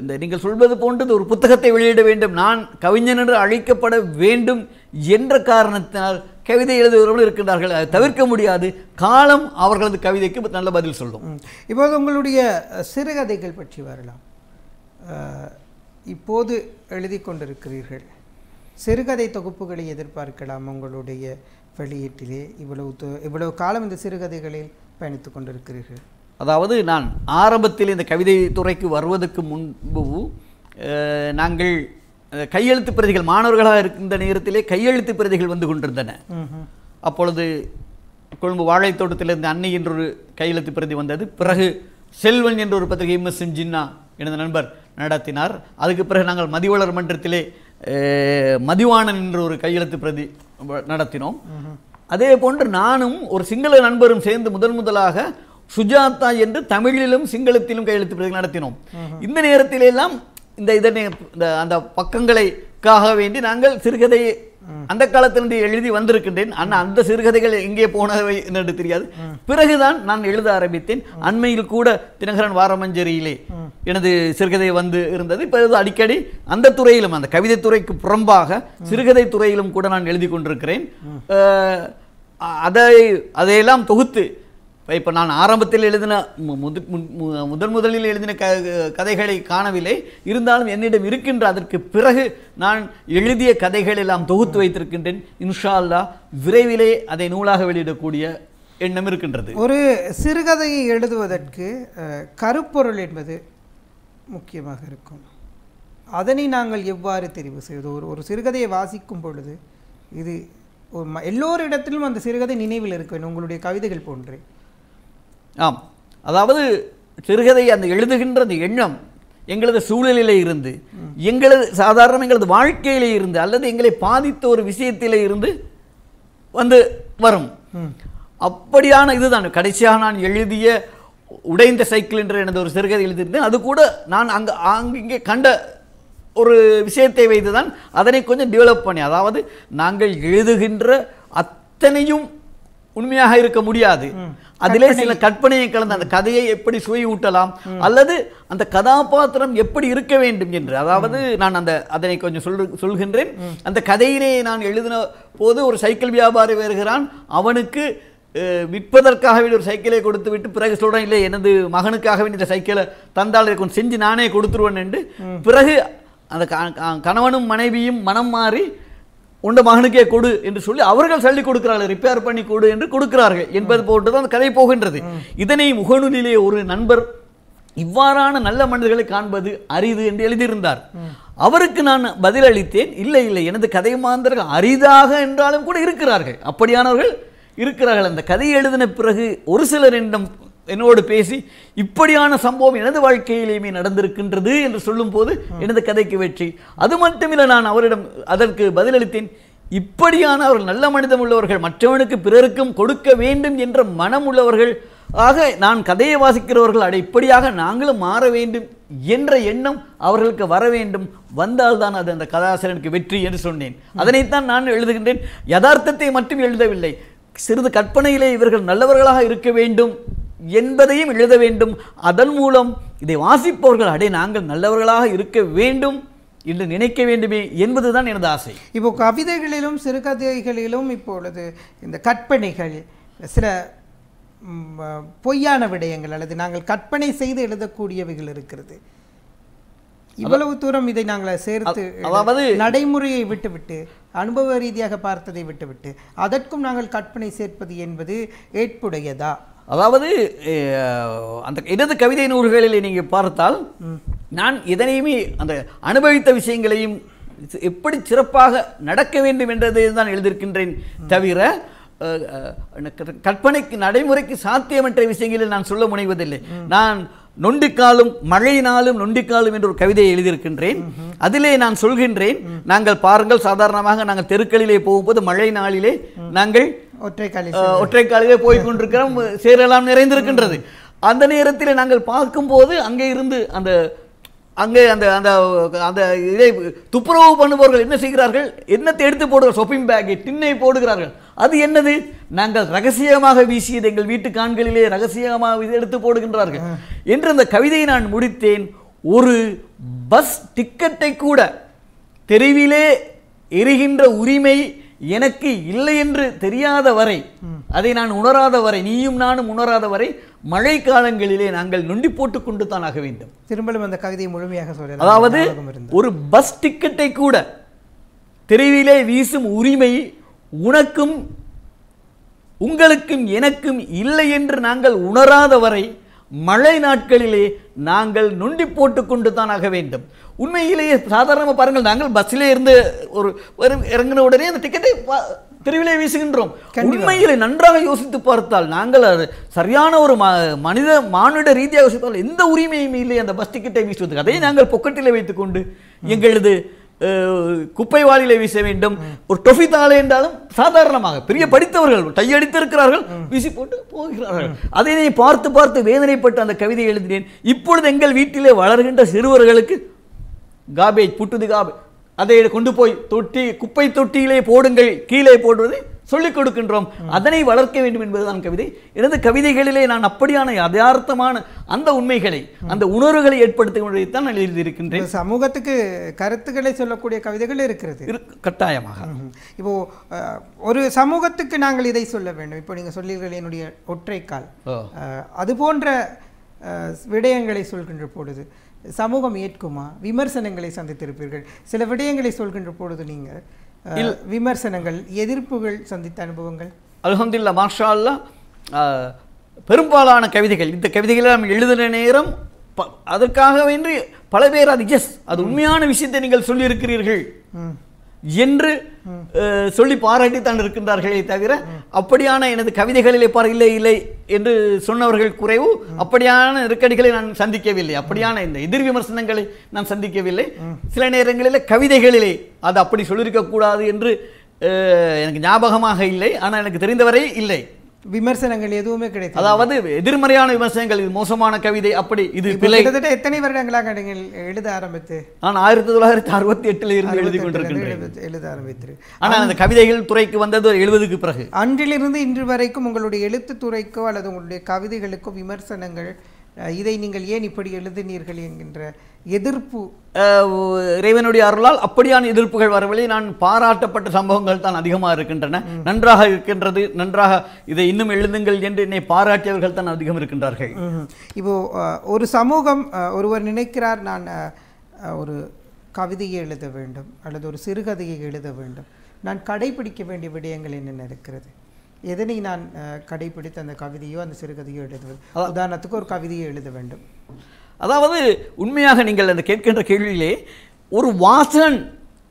B: இந்த நீங்கள் சொல்வது போன்றது ஒரு புத்தகத்தை வெளியிட வேண்டும் நான் கவிஞன் என்று அழைக்கப்பட வேண்டும் என்ற காரணத்தினால் கவிதை எழுதுகிறவர்கள் இருக்கின்றார்கள் அதை தவிர்க்க முடியாது காலம் அவர்களது கவிதைக்கு நல்ல பதில் சொல்லும் இப்போது உங்களுடைய
A: சிறுகதைகள் பற்றி வரலாம் இப்போது எழுதி கொண்டிருக்கிறீர்கள் சிறுகதை தொகுப்புகளை எதிர்பார்க்கலாம் உங்களுடைய வெளியீட்டிலே இவ்வளவு இவ்வளவு காலம் இந்த சிறுகதைகளில் பயணித்து கொண்டிருக்கிறீர்கள்
B: அதாவது நான் ஆரம்பத்தில் இந்த கவிதை துறைக்கு வருவதற்கு முன்பு நாங்கள் கையெழுத்து பிரதிகள் மாணவர்களாக இருந்த நேரத்திலே கையெழுத்து பிரதிகள் வந்து கொண்டிருந்தன அப்பொழுது கொழும்பு வாழைத்தோட்டத்திலிருந்து அன்னை ஒரு கையெழுத்து பிரதி வந்தது பிறகு செல்வன் என்ற ஒரு பத்திரிகை எம் எஸ் ஜின்னா எனது நண்பர் நடத்தினார் அதுக்கு பிறகு நாங்கள் மதிவளர் மன்றத்திலே மதிவாணன் என்ற ஒரு கையெழுத்து பிரதி நடத்தினோம் அதே போன்று நானும் ஒரு சிங்கள நண்பரும் சேர்ந்து முதன் முதலாக சுஜாதா என்று தமிழிலும் சிங்களத்திலும் கையெழுத்து நடத்தினோம் இந்த நேரத்திலெல்லாம் இந்த இதனை இந்த அந்த பக்கங்களைக்காக வேண்டி நாங்கள் சிறுகதையை அந்த காலத்திலிருந்து எழுதி வந்திருக்கின்றேன் ஆனால் அந்த சிறுகதைகள் எங்கே போனவை என்று தெரியாது பிறகுதான் நான் எழுத ஆரம்பித்தேன் அண்மையில் கூட தினகரன் வாரமஞ்சேரியிலே எனது சிறுகதை வந்து இருந்தது பிறகு அடிக்கடி அந்த துறையிலும் அந்த கவிதை துறைக்கு புறம்பாக சிறுகதை துறையிலும் கூட நான் எழுதி கொண்டிருக்கிறேன் அதை அதையெல்லாம் தொகுத்து இப்போ நான் ஆரம்பத்தில் எழுதின முது முதன் முதலில் எழுதின க கதைகளை காணவில்லை இருந்தாலும் என்னிடம் இருக்கின்ற அதற்கு பிறகு நான் எழுதிய கதைகள் எல்லாம் தொகுத்து வைத்திருக்கின்றேன் இன்ஷா அல்லா விரைவிலே அதை நூலாக வெளியிடக்கூடிய எண்ணம் இருக்கின்றது ஒரு
A: சிறுகதையை எழுதுவதற்கு கருப்பொருள் என்பது முக்கியமாக இருக்கும் அதனை நாங்கள் எவ்வாறு தெரிவு செய்வது ஒரு ஒரு சிறுகதையை வாசிக்கும் பொழுது இது எல்லோரிடத்திலும் அந்த சிறுகதை நினைவில் இருக்க வேண்டும் உங்களுடைய கவிதைகள் போன்று
B: ஆம் அதாவது சிறுகதை அந்த எழுதுகின்ற அந்த எண்ணம் எங்களது சூழலில் இருந்து எங்களது சாதாரண எங்களது வாழ்க்கையில இருந்து அல்லது எங்களை பாதித்த ஒரு விஷயத்திலே இருந்து வந்து வரும் அப்படியான இதுதான் கடைசியாக நான் எழுதிய உடைந்த சைக்கிள் என்ற எனது ஒரு சிறுகதை எழுதியிருந்தேன் அது கூட நான் அங்கே அங்கே கண்ட ஒரு விஷயத்தை வைத்து தான் அதனை கொஞ்சம் டெவலப் பண்ணி அதாவது நாங்கள் எழுதுகின்ற அத்தனையும் உண்மையாக இருக்க முடியாது அதிலே சில கற்பனையை கலந்து அந்த கதையை எப்படி சுவை ஊட்டலாம் அல்லது அந்த கதாபாத்திரம் எப்படி இருக்க வேண்டும் என்று அதாவது நான் அந்த அதனை கொஞ்சம் சொல் சொல்கின்றேன் அந்த கதையிலே நான் எழுதின போது ஒரு சைக்கிள் வியாபாரி வருகிறான் அவனுக்கு விற்பதற்காகவே ஒரு சைக்கிளை கொடுத்து விட்டு பிறகு சொல்கிறேன் இல்லை எனது மகனுக்காகவே இந்த சைக்கிளை தந்தால் கொஞ்சம் செஞ்சு நானே கொடுத்துருவேன் என்று பிறகு அந்த கணவனும் மனைவியும் மனம் மாறி உண்ட மகனுக்கே கொடு என்று சொல்லி அவர்கள் சொல்லி கொடுக்கிறார்கள் ரிப்பேர் பண்ணி கொடு என்று கொடுக்கிறார்கள் என்பது போட்டு தான் அந்த கதை போகின்றது இதனை முகநூலிலே ஒரு நண்பர் இவ்வாறான நல்ல மனிதர்களை காண்பது அரிது என்று எழுதியிருந்தார் அவருக்கு நான் பதிலளித்தேன் இல்லை இல்லை எனது கதை மாந்தர்கள் அரிதாக என்றாலும் கூட இருக்கிறார்கள் அப்படியானவர்கள் இருக்கிறார்கள் அந்த கதையை எழுதின பிறகு ஒரு சிலர் என்னிடம் என்னோடு பேசி இப்படியான சம்பவம் எனது வாழ்க்கையிலேயுமே நடந்திருக்கின்றது என்று சொல்லும்போது எனது கதைக்கு வெற்றி அது மட்டுமில்லை நான் அவரிடம் அதற்கு பதிலளித்தேன் இப்படியான அவர்கள் நல்ல மனிதம் உள்ளவர்கள் மற்றவனுக்கு பிறருக்கும் கொடுக்க வேண்டும் என்ற மனம் உள்ளவர்கள் ஆக நான் கதையை வாசிக்கிறவர்கள் அதை இப்படியாக நாங்களும் மாற வேண்டும் என்ற எண்ணம் அவர்களுக்கு வர வேண்டும் வந்தால்தான் அது அந்த கதாசிரியனுக்கு வெற்றி என்று சொன்னேன் அதனைத்தான் நான் எழுதுகின்றேன் யதார்த்தத்தை மட்டும் எழுதவில்லை சிறிது கற்பனையிலே இவர்கள் நல்லவர்களாக இருக்க வேண்டும் என்பதையும் எழுத வேண்டும் அதன் மூலம் இதை வாசிப்பவர்கள் அடே நாங்கள் நல்லவர்களாக இருக்க வேண்டும் என்று நினைக்க வேண்டுமே
A: என்பதுதான் எனது ஆசை இப்போ கவிதைகளிலும் சிறுகதைகளிலும் இப்பொழுது இந்த கற்பனைகள் சில பொய்யான விடயங்கள் அல்லது நாங்கள் கற்பனை செய்து எழுதக்கூடியவைகள் இருக்கிறது இவ்வளவு தூரம் இதை நாங்கள் சேர்த்து அதாவது நடைமுறையை விட்டுவிட்டு அனுபவ ரீதியாக பார்த்ததை விட்டுவிட்டு அதற்கும் நாங்கள் கற்பனை சேர்ப்பது என்பது ஏற்புடையதா
B: அதாவது அந்த இடது கவிதை நூல்களில் நீங்கள் பார்த்தால் நான் எதனையுமே அந்த அனுபவித்த விஷயங்களையும் எப்படி சிறப்பாக நடக்க வேண்டும் என்றதை தான் எழுதியிருக்கின்றேன் தவிர கற்பனைக்கு நடைமுறைக்கு சாத்தியமற்ற விஷயங்களில் நான் சொல்ல முனைவதில்லை நான் நொண்டிக்காலும் மழையினாலும் நொண்டிக்காலும் என்ற ஒரு கவிதையை எழுதியிருக்கின்றேன் அதிலே நான் சொல்கின்றேன் நாங்கள் பாருங்கள் சாதாரணமாக நாங்கள் தெருக்களிலே போகும்போது மழை நாளிலே நாங்கள் ஒற்றைக்காலிலே போய் கொண்டிருக்கிறோம் சேரெல்லாம் நிறைந்திருக்கின்றது அந்த நேரத்தில் நாங்கள் பார்க்கும்போது அங்கே இருந்து அந்த அங்கே அந்த அந்த அந்த இதை துப்புரவு பண்ணுபவர்கள் என்ன செய்கிறார்கள் என்னத்தை எடுத்து போடுகிற ஷொப்பிங் பேக்கை டின்னை போடுகிறார்கள் அது என்னது நாங்கள் ரகசியமாக வீசியது எங்கள் வீட்டு காண்களிலே ரகசியமாக இது எடுத்து போடுகின்றார்கள் என்று அந்த கவிதையை நான் முடித்தேன் ஒரு பஸ் டிக்கெட்டை கூட தெருவிலே எரிகின்ற உரிமை எனக்கு இல்லை என்று தெரியாத வரை அதை நான் உணராத வரை நீயும் நானும் உணராத வரை மழை காலங்களிலே நாங்கள் நொண்டி போட்டுக்
A: கொண்டு தான் ஆக வேண்டும் திரும்பலும் அந்த கவிதையை முழுமையாக சொல்ல அதாவது
B: ஒரு பஸ் டிக்கெட்டை கூட தெருவிலே வீசும் உரிமை உனக்கும் உங்களுக்கும் எனக்கும் இல்லை என்று நாங்கள் உணராத வரை மழை நாட்களிலே நாங்கள் நொண்டி போட்டு கொண்டு தான் ஆக வேண்டும் உண்மையிலேயே சாதாரணமாக பாருங்கள் நாங்கள் பஸ்ஸிலே இருந்து ஒரு இறங்கின உடனே அந்த டிக்கெட்டை திருவிழா வீசுகின்றோம் உண்மையிலே நன்றாக யோசித்து பார்த்தால் நாங்கள் அது சரியான ஒரு மனித மானிட ரீதியாக யோசித்தால் எந்த உரிமையும் இல்லை அந்த பஸ் டிக்கெட்டை வீசுவதற்கு அதை நாங்கள் பொக்கட்டில் வைத்துக்கொண்டு எங்களது குப்பை வாளிலை வீச வேண்டும் ஒரு டொஃபி தாளை என்றாலும் சாதாரணமாக பெரிய படித்தவர்கள் டையடித்து இருக்கிறார்கள் வீசி போட்டு போகிறார்கள் அதை நீ பார்த்து பார்த்து வேதனைப்பட்டு அந்த கவிதை எழுதினேன் இப்பொழுது எங்கள் வீட்டிலே வளர்கின்ற சிறுவர்களுக்கு காபேஜ் புட்டுது காபேஜ் அதை கொண்டு போய் தொட்டி குப்பை தொட்டியிலே போடுங்கள் கீழே போடுவது சொல்லிக் கொடுக்கின்றோம் அதனை வளர்க்க வேண்டும் என்பதுதான் கவிதை எனது கவிதைகளிலே நான் அப்படியான யதார்த்தமான அந்த உண்மைகளை
A: அந்த உணர்வுகளை தான் நான் எழுதியிருக்கின்றேன் சமூகத்துக்கு கருத்துக்களை சொல்லக்கூடிய கவிதைகள் இருக்கிறது கட்டாயமாக இப்போ ஒரு சமூகத்துக்கு நாங்கள் இதை சொல்ல வேண்டும் இப்போ நீங்கள் சொல்லீர்கள் என்னுடைய ஒற்றைக்கால் அது போன்ற விடயங்களை சொல்கின்ற பொழுது சமூகம் ஏற்குமா விமர்சனங்களை சந்தித்திருப்பீர்கள் சில விடயங்களை சொல்கின்ற பொழுது நீங்கள் விமர்சனங்கள் எதிர்ப்புகள் சந்தித்த அனுபவங்கள்
B: அலமதுல்லா மாஷா அல்லா பெரும்பாலான கவிதைகள் இந்த கவிதைகளை நாம் எழுதுன நேரம் அதற்காக வேண்டி பல பேர் அது எஸ் அது உண்மையான விஷயத்தை நீங்கள் சொல்லியிருக்கிறீர்கள் என்று சொல்லி பாராட்டித்தான் இருக்கின்றார்களே தவிர அப்படியான எனது கவிதைகளிலே பார் இல்லை இல்லை என்று சொன்னவர்கள் குறைவு அப்படியான நெருக்கடிகளை நான் சந்திக்கவில்லை அப்படியான இந்த எதிர் விமர்சனங்களை நான் சந்திக்கவில்லை சில நேரங்களில் கவிதைகளிலே அது அப்படி சொல்லியிருக்கக்கூடாது என்று எனக்கு ஞாபகமாக இல்லை ஆனால் எனக்கு தெரிந்தவரை இல்லை விமர்சனங்கள் எதுவுமே கிடையாது அதாவது எதிர்மறையான விமர்சனங்கள் இது மோசமான கவிதை அப்படி இது கிட்டத்தட்ட
A: எத்தனை வருடங்களாக நீங்கள் எழுத ஆரம்பித்து
B: நான் ஆயிரத்தி தொள்ளாயிரத்தி அறுபத்தி எட்டுல இருந்து எழுதி கொண்டிருக்கிறேன் எழுத ஆரம்பித்து ஆனால் அந்த கவிதைகள் துறைக்கு வந்தது எழுபதுக்கு பிறகு
A: அன்றிலிருந்து இன்று வரைக்கும் உங்களுடைய எழுத்து துறைக்கோ அல்லது உங்களுடைய கவிதைகளுக்கோ விமர்சனங்கள் இதை நீங்கள் ஏன் இப்படி எழுதினீர்கள் என்கின்ற எதிர்ப்பு இறைவனுடைய அருளால் அப்படியான
B: எதிர்ப்புகள் வரவில்லை நான் பாராட்டப்பட்ட சம்பவங்கள் தான் அதிகமாக இருக்கின்றன நன்றாக இருக்கின்றது நன்றாக இதை இன்னும் எழுதுங்கள் என்று என்னை பாராட்டியவர்கள் தான் அதிகம் இருக்கின்றார்கள்
A: இப்போ ஒரு சமூகம் ஒருவர் நினைக்கிறார் நான் ஒரு கவிதையை எழுத வேண்டும் அல்லது ஒரு சிறுகதையை எழுத வேண்டும் நான் கடைபிடிக்க வேண்டிய விடயங்கள் என்னென்ன இருக்கிறது எதனை நான் கடைபிடித்து அந்த கவிதையோ அந்த சிறுகதையோ எழுத வேண்டும் உதாரணத்துக்கு ஒரு கவிதையை எழுத வேண்டும்
B: அதாவது உண்மையாக நீங்கள் அந்த கேட்கின்ற கேள்வியிலே ஒரு வாசகன்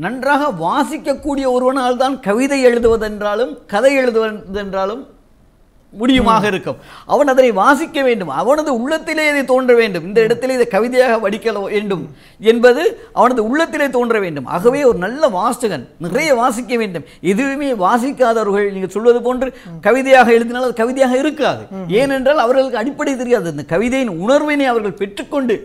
B: நன்றாக வாசிக்கக்கூடிய ஒருவனால் தான் கவிதை எழுதுவதென்றாலும் கதை எழுதுவதென்றாலும் முடியுமாக இருக்கும் அவன் அதனை வாசிக்க வேண்டும் அவனது உள்ளத்திலே இதை தோன்ற வேண்டும் இந்த இடத்திலே இதை கவிதையாக வடிக்க வேண்டும் என்பது அவனது உள்ளத்திலே தோன்ற வேண்டும் ஆகவே ஒரு நல்ல வாசகன் நிறைய வாசிக்க வேண்டும் எதுவுமே வாசிக்காதவர்கள் நீங்கள் சொல்வது போன்று கவிதையாக எழுதினால் அது கவிதையாக இருக்காது ஏனென்றால் அவர்களுக்கு அடிப்படை தெரியாது அந்த கவிதையின் உணர்வினை அவர்கள் பெற்றுக்கொண்டு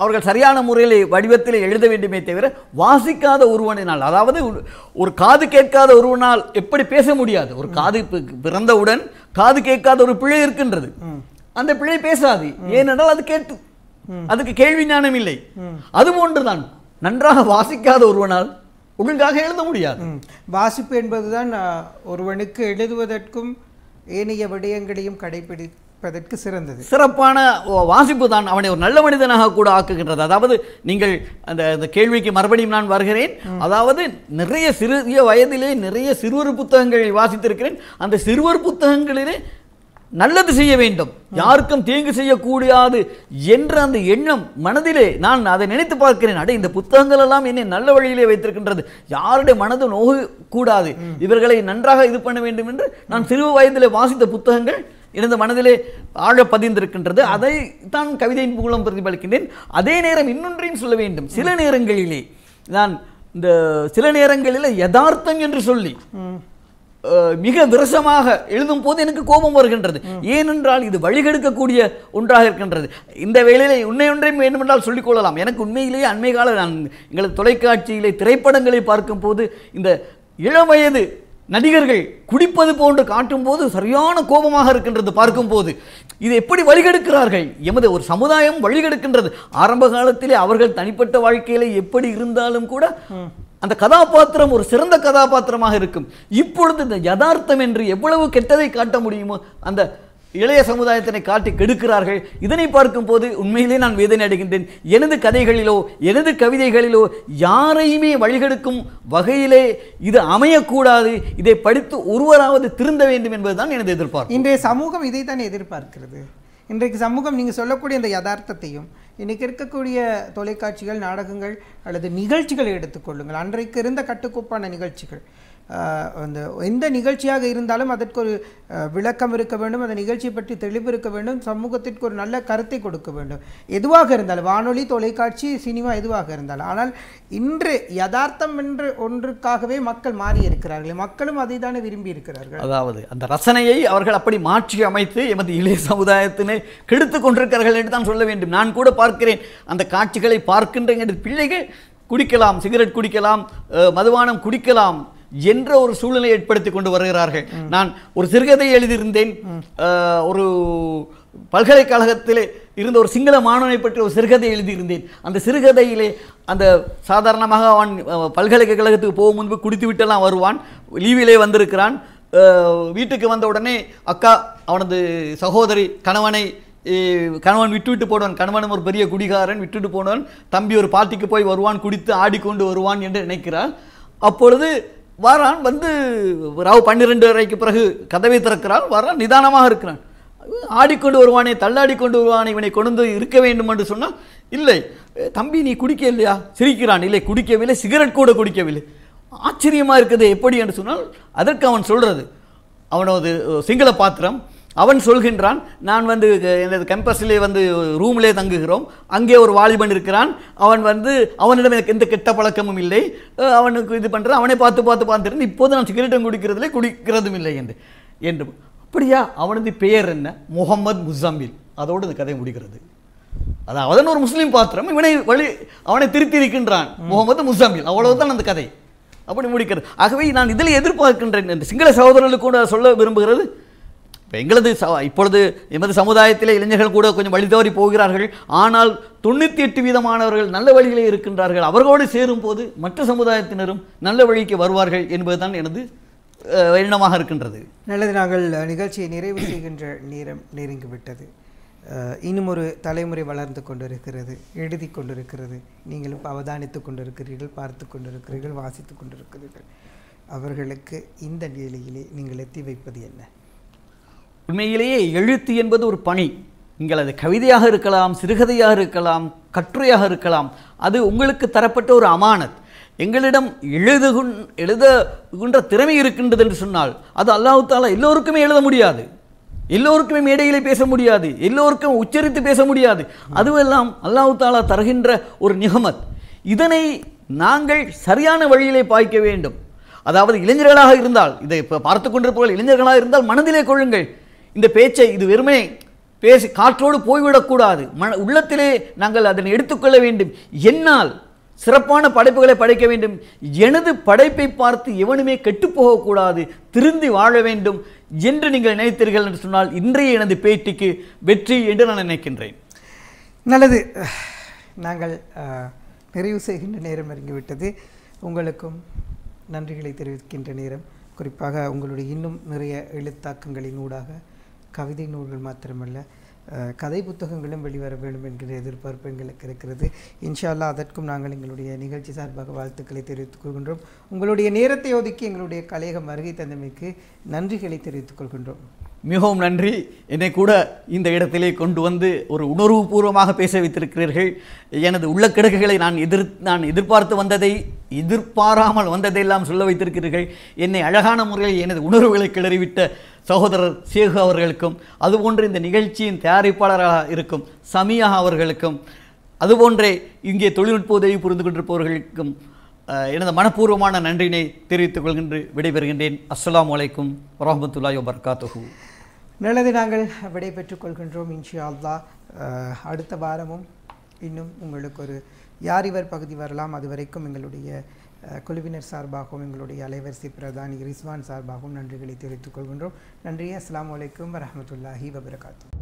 B: அவர்கள் சரியான முறையில் வடிவத்தில் எழுத வேண்டுமே தவிர வாசிக்காத ஒருவனினால் அதாவது ஒரு காது கேட்காத ஒருவனால் எப்படி பேச முடியாது ஒரு காது பிறந்தவுடன் காது கேட்காத ஒரு பிழை இருக்கின்றது அந்த பிழை பேசாது ஏனென்றால் அது கேட்டு அதுக்கு கேள்வி ஞானம் இல்லை அது போன்றுதான் நன்றாக வாசிக்காத
A: ஒருவனால் ஒழுங்காக எழுத முடியாது வாசிப்பு என்பதுதான் ஒருவனுக்கு எழுதுவதற்கும் ஏனைய விடயங்களையும் கடைபிடி அதற்கு சிறந்தது சிறப்பான வாசிப்பு
B: தான் அவனை ஒரு நல்ல மனிதனாக கூட ஆக்குகின்றது அதாவது நீங்கள் அந்த அந்த கேள்விக்கு மறுபடியும் நான் வருகிறேன் அதாவது நிறைய சிறிய வயதிலே நிறைய சிறுவர் புத்தகங்களை வாசித்திருக்கிறேன் அந்த சிறுவர் புத்தகங்களிலே நல்லது செய்ய வேண்டும் யாருக்கும் தீங்கு செய்யக்கூடாது என்ற அந்த எண்ணம் மனதிலே நான் அதை நினைத்து பார்க்கிறேன் அடே இந்த புத்தகங்கள் எல்லாம் என்னை நல்ல வழியிலே வைத்திருக்கின்றது யாருடைய மனது நோக கூடாது இவர்களை நன்றாக இது பண்ண வேண்டும் என்று நான் சிறு வயதிலே வாசித்த புத்தகங்கள் எனது மனதிலே ஆழ பதிந்திருக்கின்றது அதை தான் கவிதையின் மூலம் பிரதிபலிக்கின்றேன் அதே நேரம் இன்னொன்றையும் சொல்ல வேண்டும் சில நேரங்களிலே நான் இந்த சில நேரங்களில் யதார்த்தம் என்று சொல்லி மிக விரசமாக எழுதும் போது எனக்கு கோபம் வருகின்றது ஏனென்றால் இது வழிகெடுக்கக்கூடிய ஒன்றாக இருக்கின்றது இந்த வேளையிலே உன்னை ஒன்றையும் வேண்டுமென்றால் சொல்லிக்கொள்ளலாம் எனக்கு உண்மையிலேயே அண்மை கால நான் எங்களது தொலைக்காட்சியிலே திரைப்படங்களை பார்க்கும் போது இந்த இளம் வயது நடிகர்கள் குடிப்பது போன்று காட்டும்போது சரியான கோபமாக இருக்கின்றது பார்க்கும்போது இது எப்படி வழிகெடுக்கிறார்கள் எமது ஒரு சமுதாயம் வழிகெடுக்கின்றது ஆரம்ப காலத்திலே அவர்கள் தனிப்பட்ட வாழ்க்கையில எப்படி இருந்தாலும் கூட அந்த கதாபாத்திரம் ஒரு சிறந்த கதாபாத்திரமாக இருக்கும் இப்பொழுது இந்த யதார்த்தம் என்று எவ்வளவு கெட்டதை காட்ட முடியுமோ அந்த இளைய சமுதாயத்தினை காட்டி கெடுக்கிறார்கள் இதனை பார்க்கும் போது உண்மையிலே நான் வேதனை அடைகின்றேன் எனது கதைகளிலோ எனது கவிதைகளிலோ யாரையுமே வழிகெடுக்கும் வகையிலே இது அமையக்கூடாது இதை படித்து ஒருவராவது திருந்த வேண்டும்
A: என்பதுதான் எனது எதிர்பார்ப்பு இன்றைய சமூகம் இதை தான் எதிர்பார்க்கிறது இன்றைக்கு சமூகம் நீங்கள் சொல்லக்கூடிய இந்த யதார்த்தத்தையும் இன்றைக்கி இருக்கக்கூடிய தொலைக்காட்சிகள் நாடகங்கள் அல்லது நிகழ்ச்சிகளை எடுத்துக்கொள்ளுங்கள் அன்றைக்கு இருந்த கட்டுக்கோப்பான நிகழ்ச்சிகள் அந்த எந்த நிகழ்ச்சியாக இருந்தாலும் அதற்கு ஒரு விளக்கம் இருக்க வேண்டும் அந்த நிகழ்ச்சியை பற்றி தெளிவு இருக்க வேண்டும் சமூகத்திற்கு ஒரு நல்ல கருத்தை கொடுக்க வேண்டும் எதுவாக இருந்தாலும் வானொலி தொலைக்காட்சி சினிமா எதுவாக இருந்தாலும் ஆனால் இன்று யதார்த்தம் என்று ஒன்றுக்காகவே மக்கள் மாறி இருக்கிறார்கள் மக்களும் அதை தானே விரும்பி இருக்கிறார்கள்
B: அதாவது அந்த ரசனையை அவர்கள் அப்படி மாற்றி அமைத்து எமது இளைய சமுதாயத்தினை கெடுத்து கொண்டிருக்கிறார்கள் என்று தான் சொல்ல வேண்டும் நான் கூட பார்க்கிறேன் அந்த காட்சிகளை பார்க்கின்ற பிள்ளைகள் குடிக்கலாம் சிகரெட் குடிக்கலாம் மதுபானம் குடிக்கலாம் என்ற ஒரு சூழ்நிலை ஏற்படுத்தி கொண்டு வருகிறார்கள் நான் ஒரு சிறுகதை எழுதியிருந்தேன் ஒரு பல்கலைக்கழகத்திலே இருந்த ஒரு சிங்கள மாணவனை பற்றி ஒரு சிறுகதை எழுதியிருந்தேன் அந்த சிறுகதையிலே அந்த சாதாரணமாக அவன் பல்கலைக்கழகத்துக்கு போகும் முன்பு குடித்து விட்டெல்லாம் வருவான் லீவிலே வந்திருக்கிறான் வீட்டுக்கு வந்த உடனே அக்கா அவனது சகோதரி கணவனை கணவன் விட்டுவிட்டு போடுவான் கணவனும் ஒரு பெரிய குடிகாரன் விட்டுவிட்டு போனவன் தம்பி ஒரு பார்ட்டிக்கு போய் வருவான் குடித்து ஆடிக்கொண்டு வருவான் என்று நினைக்கிறான் அப்பொழுது வரான் வந்து ராவ் பன்னிரெண்டு வரைக்கு பிறகு கதவை திறக்கிறான் வரான் நிதானமாக இருக்கிறான் ஆடிக்கொண்டு வருவானே தள்ளாடி கொண்டு வருவானே இவனை கொண்டு இருக்க வேண்டும் என்று சொன்னால் இல்லை தம்பி நீ குடிக்க இல்லையா சிரிக்கிறான் இல்லை குடிக்கவில்லை சிகரெட் கூட குடிக்கவில்லை ஆச்சரியமாக இருக்குது எப்படி என்று சொன்னால் அதற்கு அவன் சொல்கிறது அவனது சிங்கள பாத்திரம் அவன் சொல்கின்றான் நான் வந்து எனது கேம்பஸிலே வந்து ரூம்லே தங்குகிறோம் அங்கே ஒரு வாலிபன் இருக்கிறான் அவன் வந்து அவனிடம் எனக்கு எந்த கெட்ட பழக்கமும் இல்லை அவனுக்கு இது பண்ணுற அவனை பார்த்து பார்த்து பார்த்துருந்து இப்போது நான் சிகரெட்டும் குடிக்கிறதுலே குடிக்கிறதும் இல்லை என்று என்று அப்படியா அவனது பெயர் என்ன முகமது முசாமில் அதோடு இந்த கதை முடிகிறது அதாவது ஒரு முஸ்லீம் பாத்திரம் இவனை வழி அவனை திருத்தி இருக்கின்றான் முகமது முசாமில் அவ்வளவுதான் அந்த கதை அப்படி முடிக்கிறது ஆகவே நான் இதில் எதிர்பார்க்கின்றேன் என்று சிங்கள சகோதரர்களுக்கு கூட சொல்ல விரும்புகிறது இப்போ எங்களது ச இப்பொழுது எமது சமுதாயத்தில் இளைஞர்கள் கூட கொஞ்சம் வழி தவறி போகிறார்கள் ஆனால் தொண்ணூற்றி எட்டு வீதமானவர்கள் நல்ல வழியிலே இருக்கின்றார்கள் அவர்களோடு சேரும்போது மற்ற சமுதாயத்தினரும் நல்ல வழிக்கு வருவார்கள் என்பதுதான் எனது எண்ணமாக இருக்கின்றது
A: நல்லது நாங்கள் நிகழ்ச்சியை நிறைவு செய்கின்ற நேரம் நெருங்கிவிட்டது இன்னும் ஒரு தலைமுறை வளர்ந்து கொண்டிருக்கிறது எழுதி கொண்டிருக்கிறது நீங்களும் அவதானித்து கொண்டிருக்கிறீர்கள் பார்த்து கொண்டிருக்கிறீர்கள் வாசித்து கொண்டிருக்கிறீர்கள் அவர்களுக்கு இந்த நிலையிலே நீங்கள் எத்தி வைப்பது என்ன
B: உண்மையிலேயே எழுத்து என்பது ஒரு பணி நீங்கள் அது கவிதையாக இருக்கலாம் சிறுகதையாக இருக்கலாம் கட்டுரையாக இருக்கலாம் அது உங்களுக்கு தரப்பட்ட ஒரு அமானத் எங்களிடம் எழுதுகுன் எழுதுகின்ற திறமை இருக்கின்றது என்று சொன்னால் அது அல்லாஹு தாலா எல்லோருக்குமே எழுத முடியாது எல்லோருக்குமே மேடையிலே பேச முடியாது எல்லோருக்கும் உச்சரித்து பேச முடியாது அதுவெல்லாம் அல்லாஹு தாலா தருகின்ற ஒரு நிகமத் இதனை நாங்கள் சரியான வழியிலே பாய்க்க வேண்டும் அதாவது இளைஞர்களாக இருந்தால் இதை இப்போ பார்த்து கொண்டிருப்பவர்கள் இளைஞர்களாக இருந்தால் மனதிலே கொள்ளுங்கள் இந்த பேச்சை இது வெறுமே பேசி காற்றோடு போய்விடக்கூடாது மன உள்ளத்திலே நாங்கள் அதனை எடுத்துக்கொள்ள வேண்டும் என்னால் சிறப்பான படைப்புகளை படைக்க வேண்டும் எனது படைப்பை பார்த்து எவனுமே கெட்டுப்போகக்கூடாது திருந்தி வாழ வேண்டும் என்று நீங்கள் நினைத்தீர்கள் என்று சொன்னால் இன்றைய எனது பேட்டிக்கு வெற்றி என்று நான் நினைக்கின்றேன்
A: நல்லது நாங்கள் நிறைவு செய்கின்ற நேரம் இறங்கிவிட்டது உங்களுக்கும் நன்றிகளை தெரிவிக்கின்ற நேரம் குறிப்பாக உங்களுடைய இன்னும் நிறைய எழுத்தாக்கங்களின் ஊடாக கவிதை நூல்கள் மாத்திரமல்ல கதை புத்தகங்களும் வெளிவர வேண்டும் என்கிற எதிர்பார்ப்பு எங்களுக்கு இருக்கிறது இன்ஷால்லா அதற்கும் நாங்கள் எங்களுடைய நிகழ்ச்சி சார்பாக வாழ்த்துக்களை தெரிவித்துக் கொள்கின்றோம் உங்களுடைய நேரத்தை ஒதுக்கி எங்களுடைய கலையகம் வருகை தந்தமைக்கு நன்றிகளை தெரிவித்துக் கொள்கின்றோம்
B: மிகவும் நன்றி என்னை கூட இந்த இடத்திலே கொண்டு வந்து ஒரு உணர்வுபூர்வமாக பேச வைத்திருக்கிறீர்கள் எனது உள்ளக்கிடக்குகளை நான் எதிர் நான் எதிர்பார்த்து வந்ததை எதிர்பாராமல் வந்ததையெல்லாம் சொல்ல வைத்திருக்கிறீர்கள் என்னை அழகான முறையில் எனது உணர்வுகளை கிளறிவிட்ட சகோதரர் சேகு அவர்களுக்கும் அதுபோன்று இந்த நிகழ்ச்சியின் தயாரிப்பாளராக இருக்கும் சமியா அவர்களுக்கும் அதுபோன்றே இங்கே தொழில்நுட்ப உதவி புரிந்து கொண்டிருப்பவர்களுக்கும் எனது மனப்பூர்வமான நன்றினை தெரிவித்துக் கொள்கின்று விடைபெறுகின்றேன் அஸ்லாம் வலைக்கம் வரமத்துல்லாய் வபர்காத்துஹூ
A: நல்லது நாங்கள் விடை பெற்றுக்கொள்கின்றோம் இன்ஷியா அடுத்த வாரமும் இன்னும் உங்களுக்கு ஒரு யார் இவர் பகுதி வரலாம் அது வரைக்கும் எங்களுடைய குழுவினர் சார்பாகவும் எங்களுடைய அலைவரிசை பிரதானி ரிஸ்வான் சார்பாகவும் நன்றிகளை தெரிவித்துக் கொள்கின்றோம் நன்றி அஸ்லாம் வலைக்கம் வரமத்துல்லாஹி வபரகாத்தூ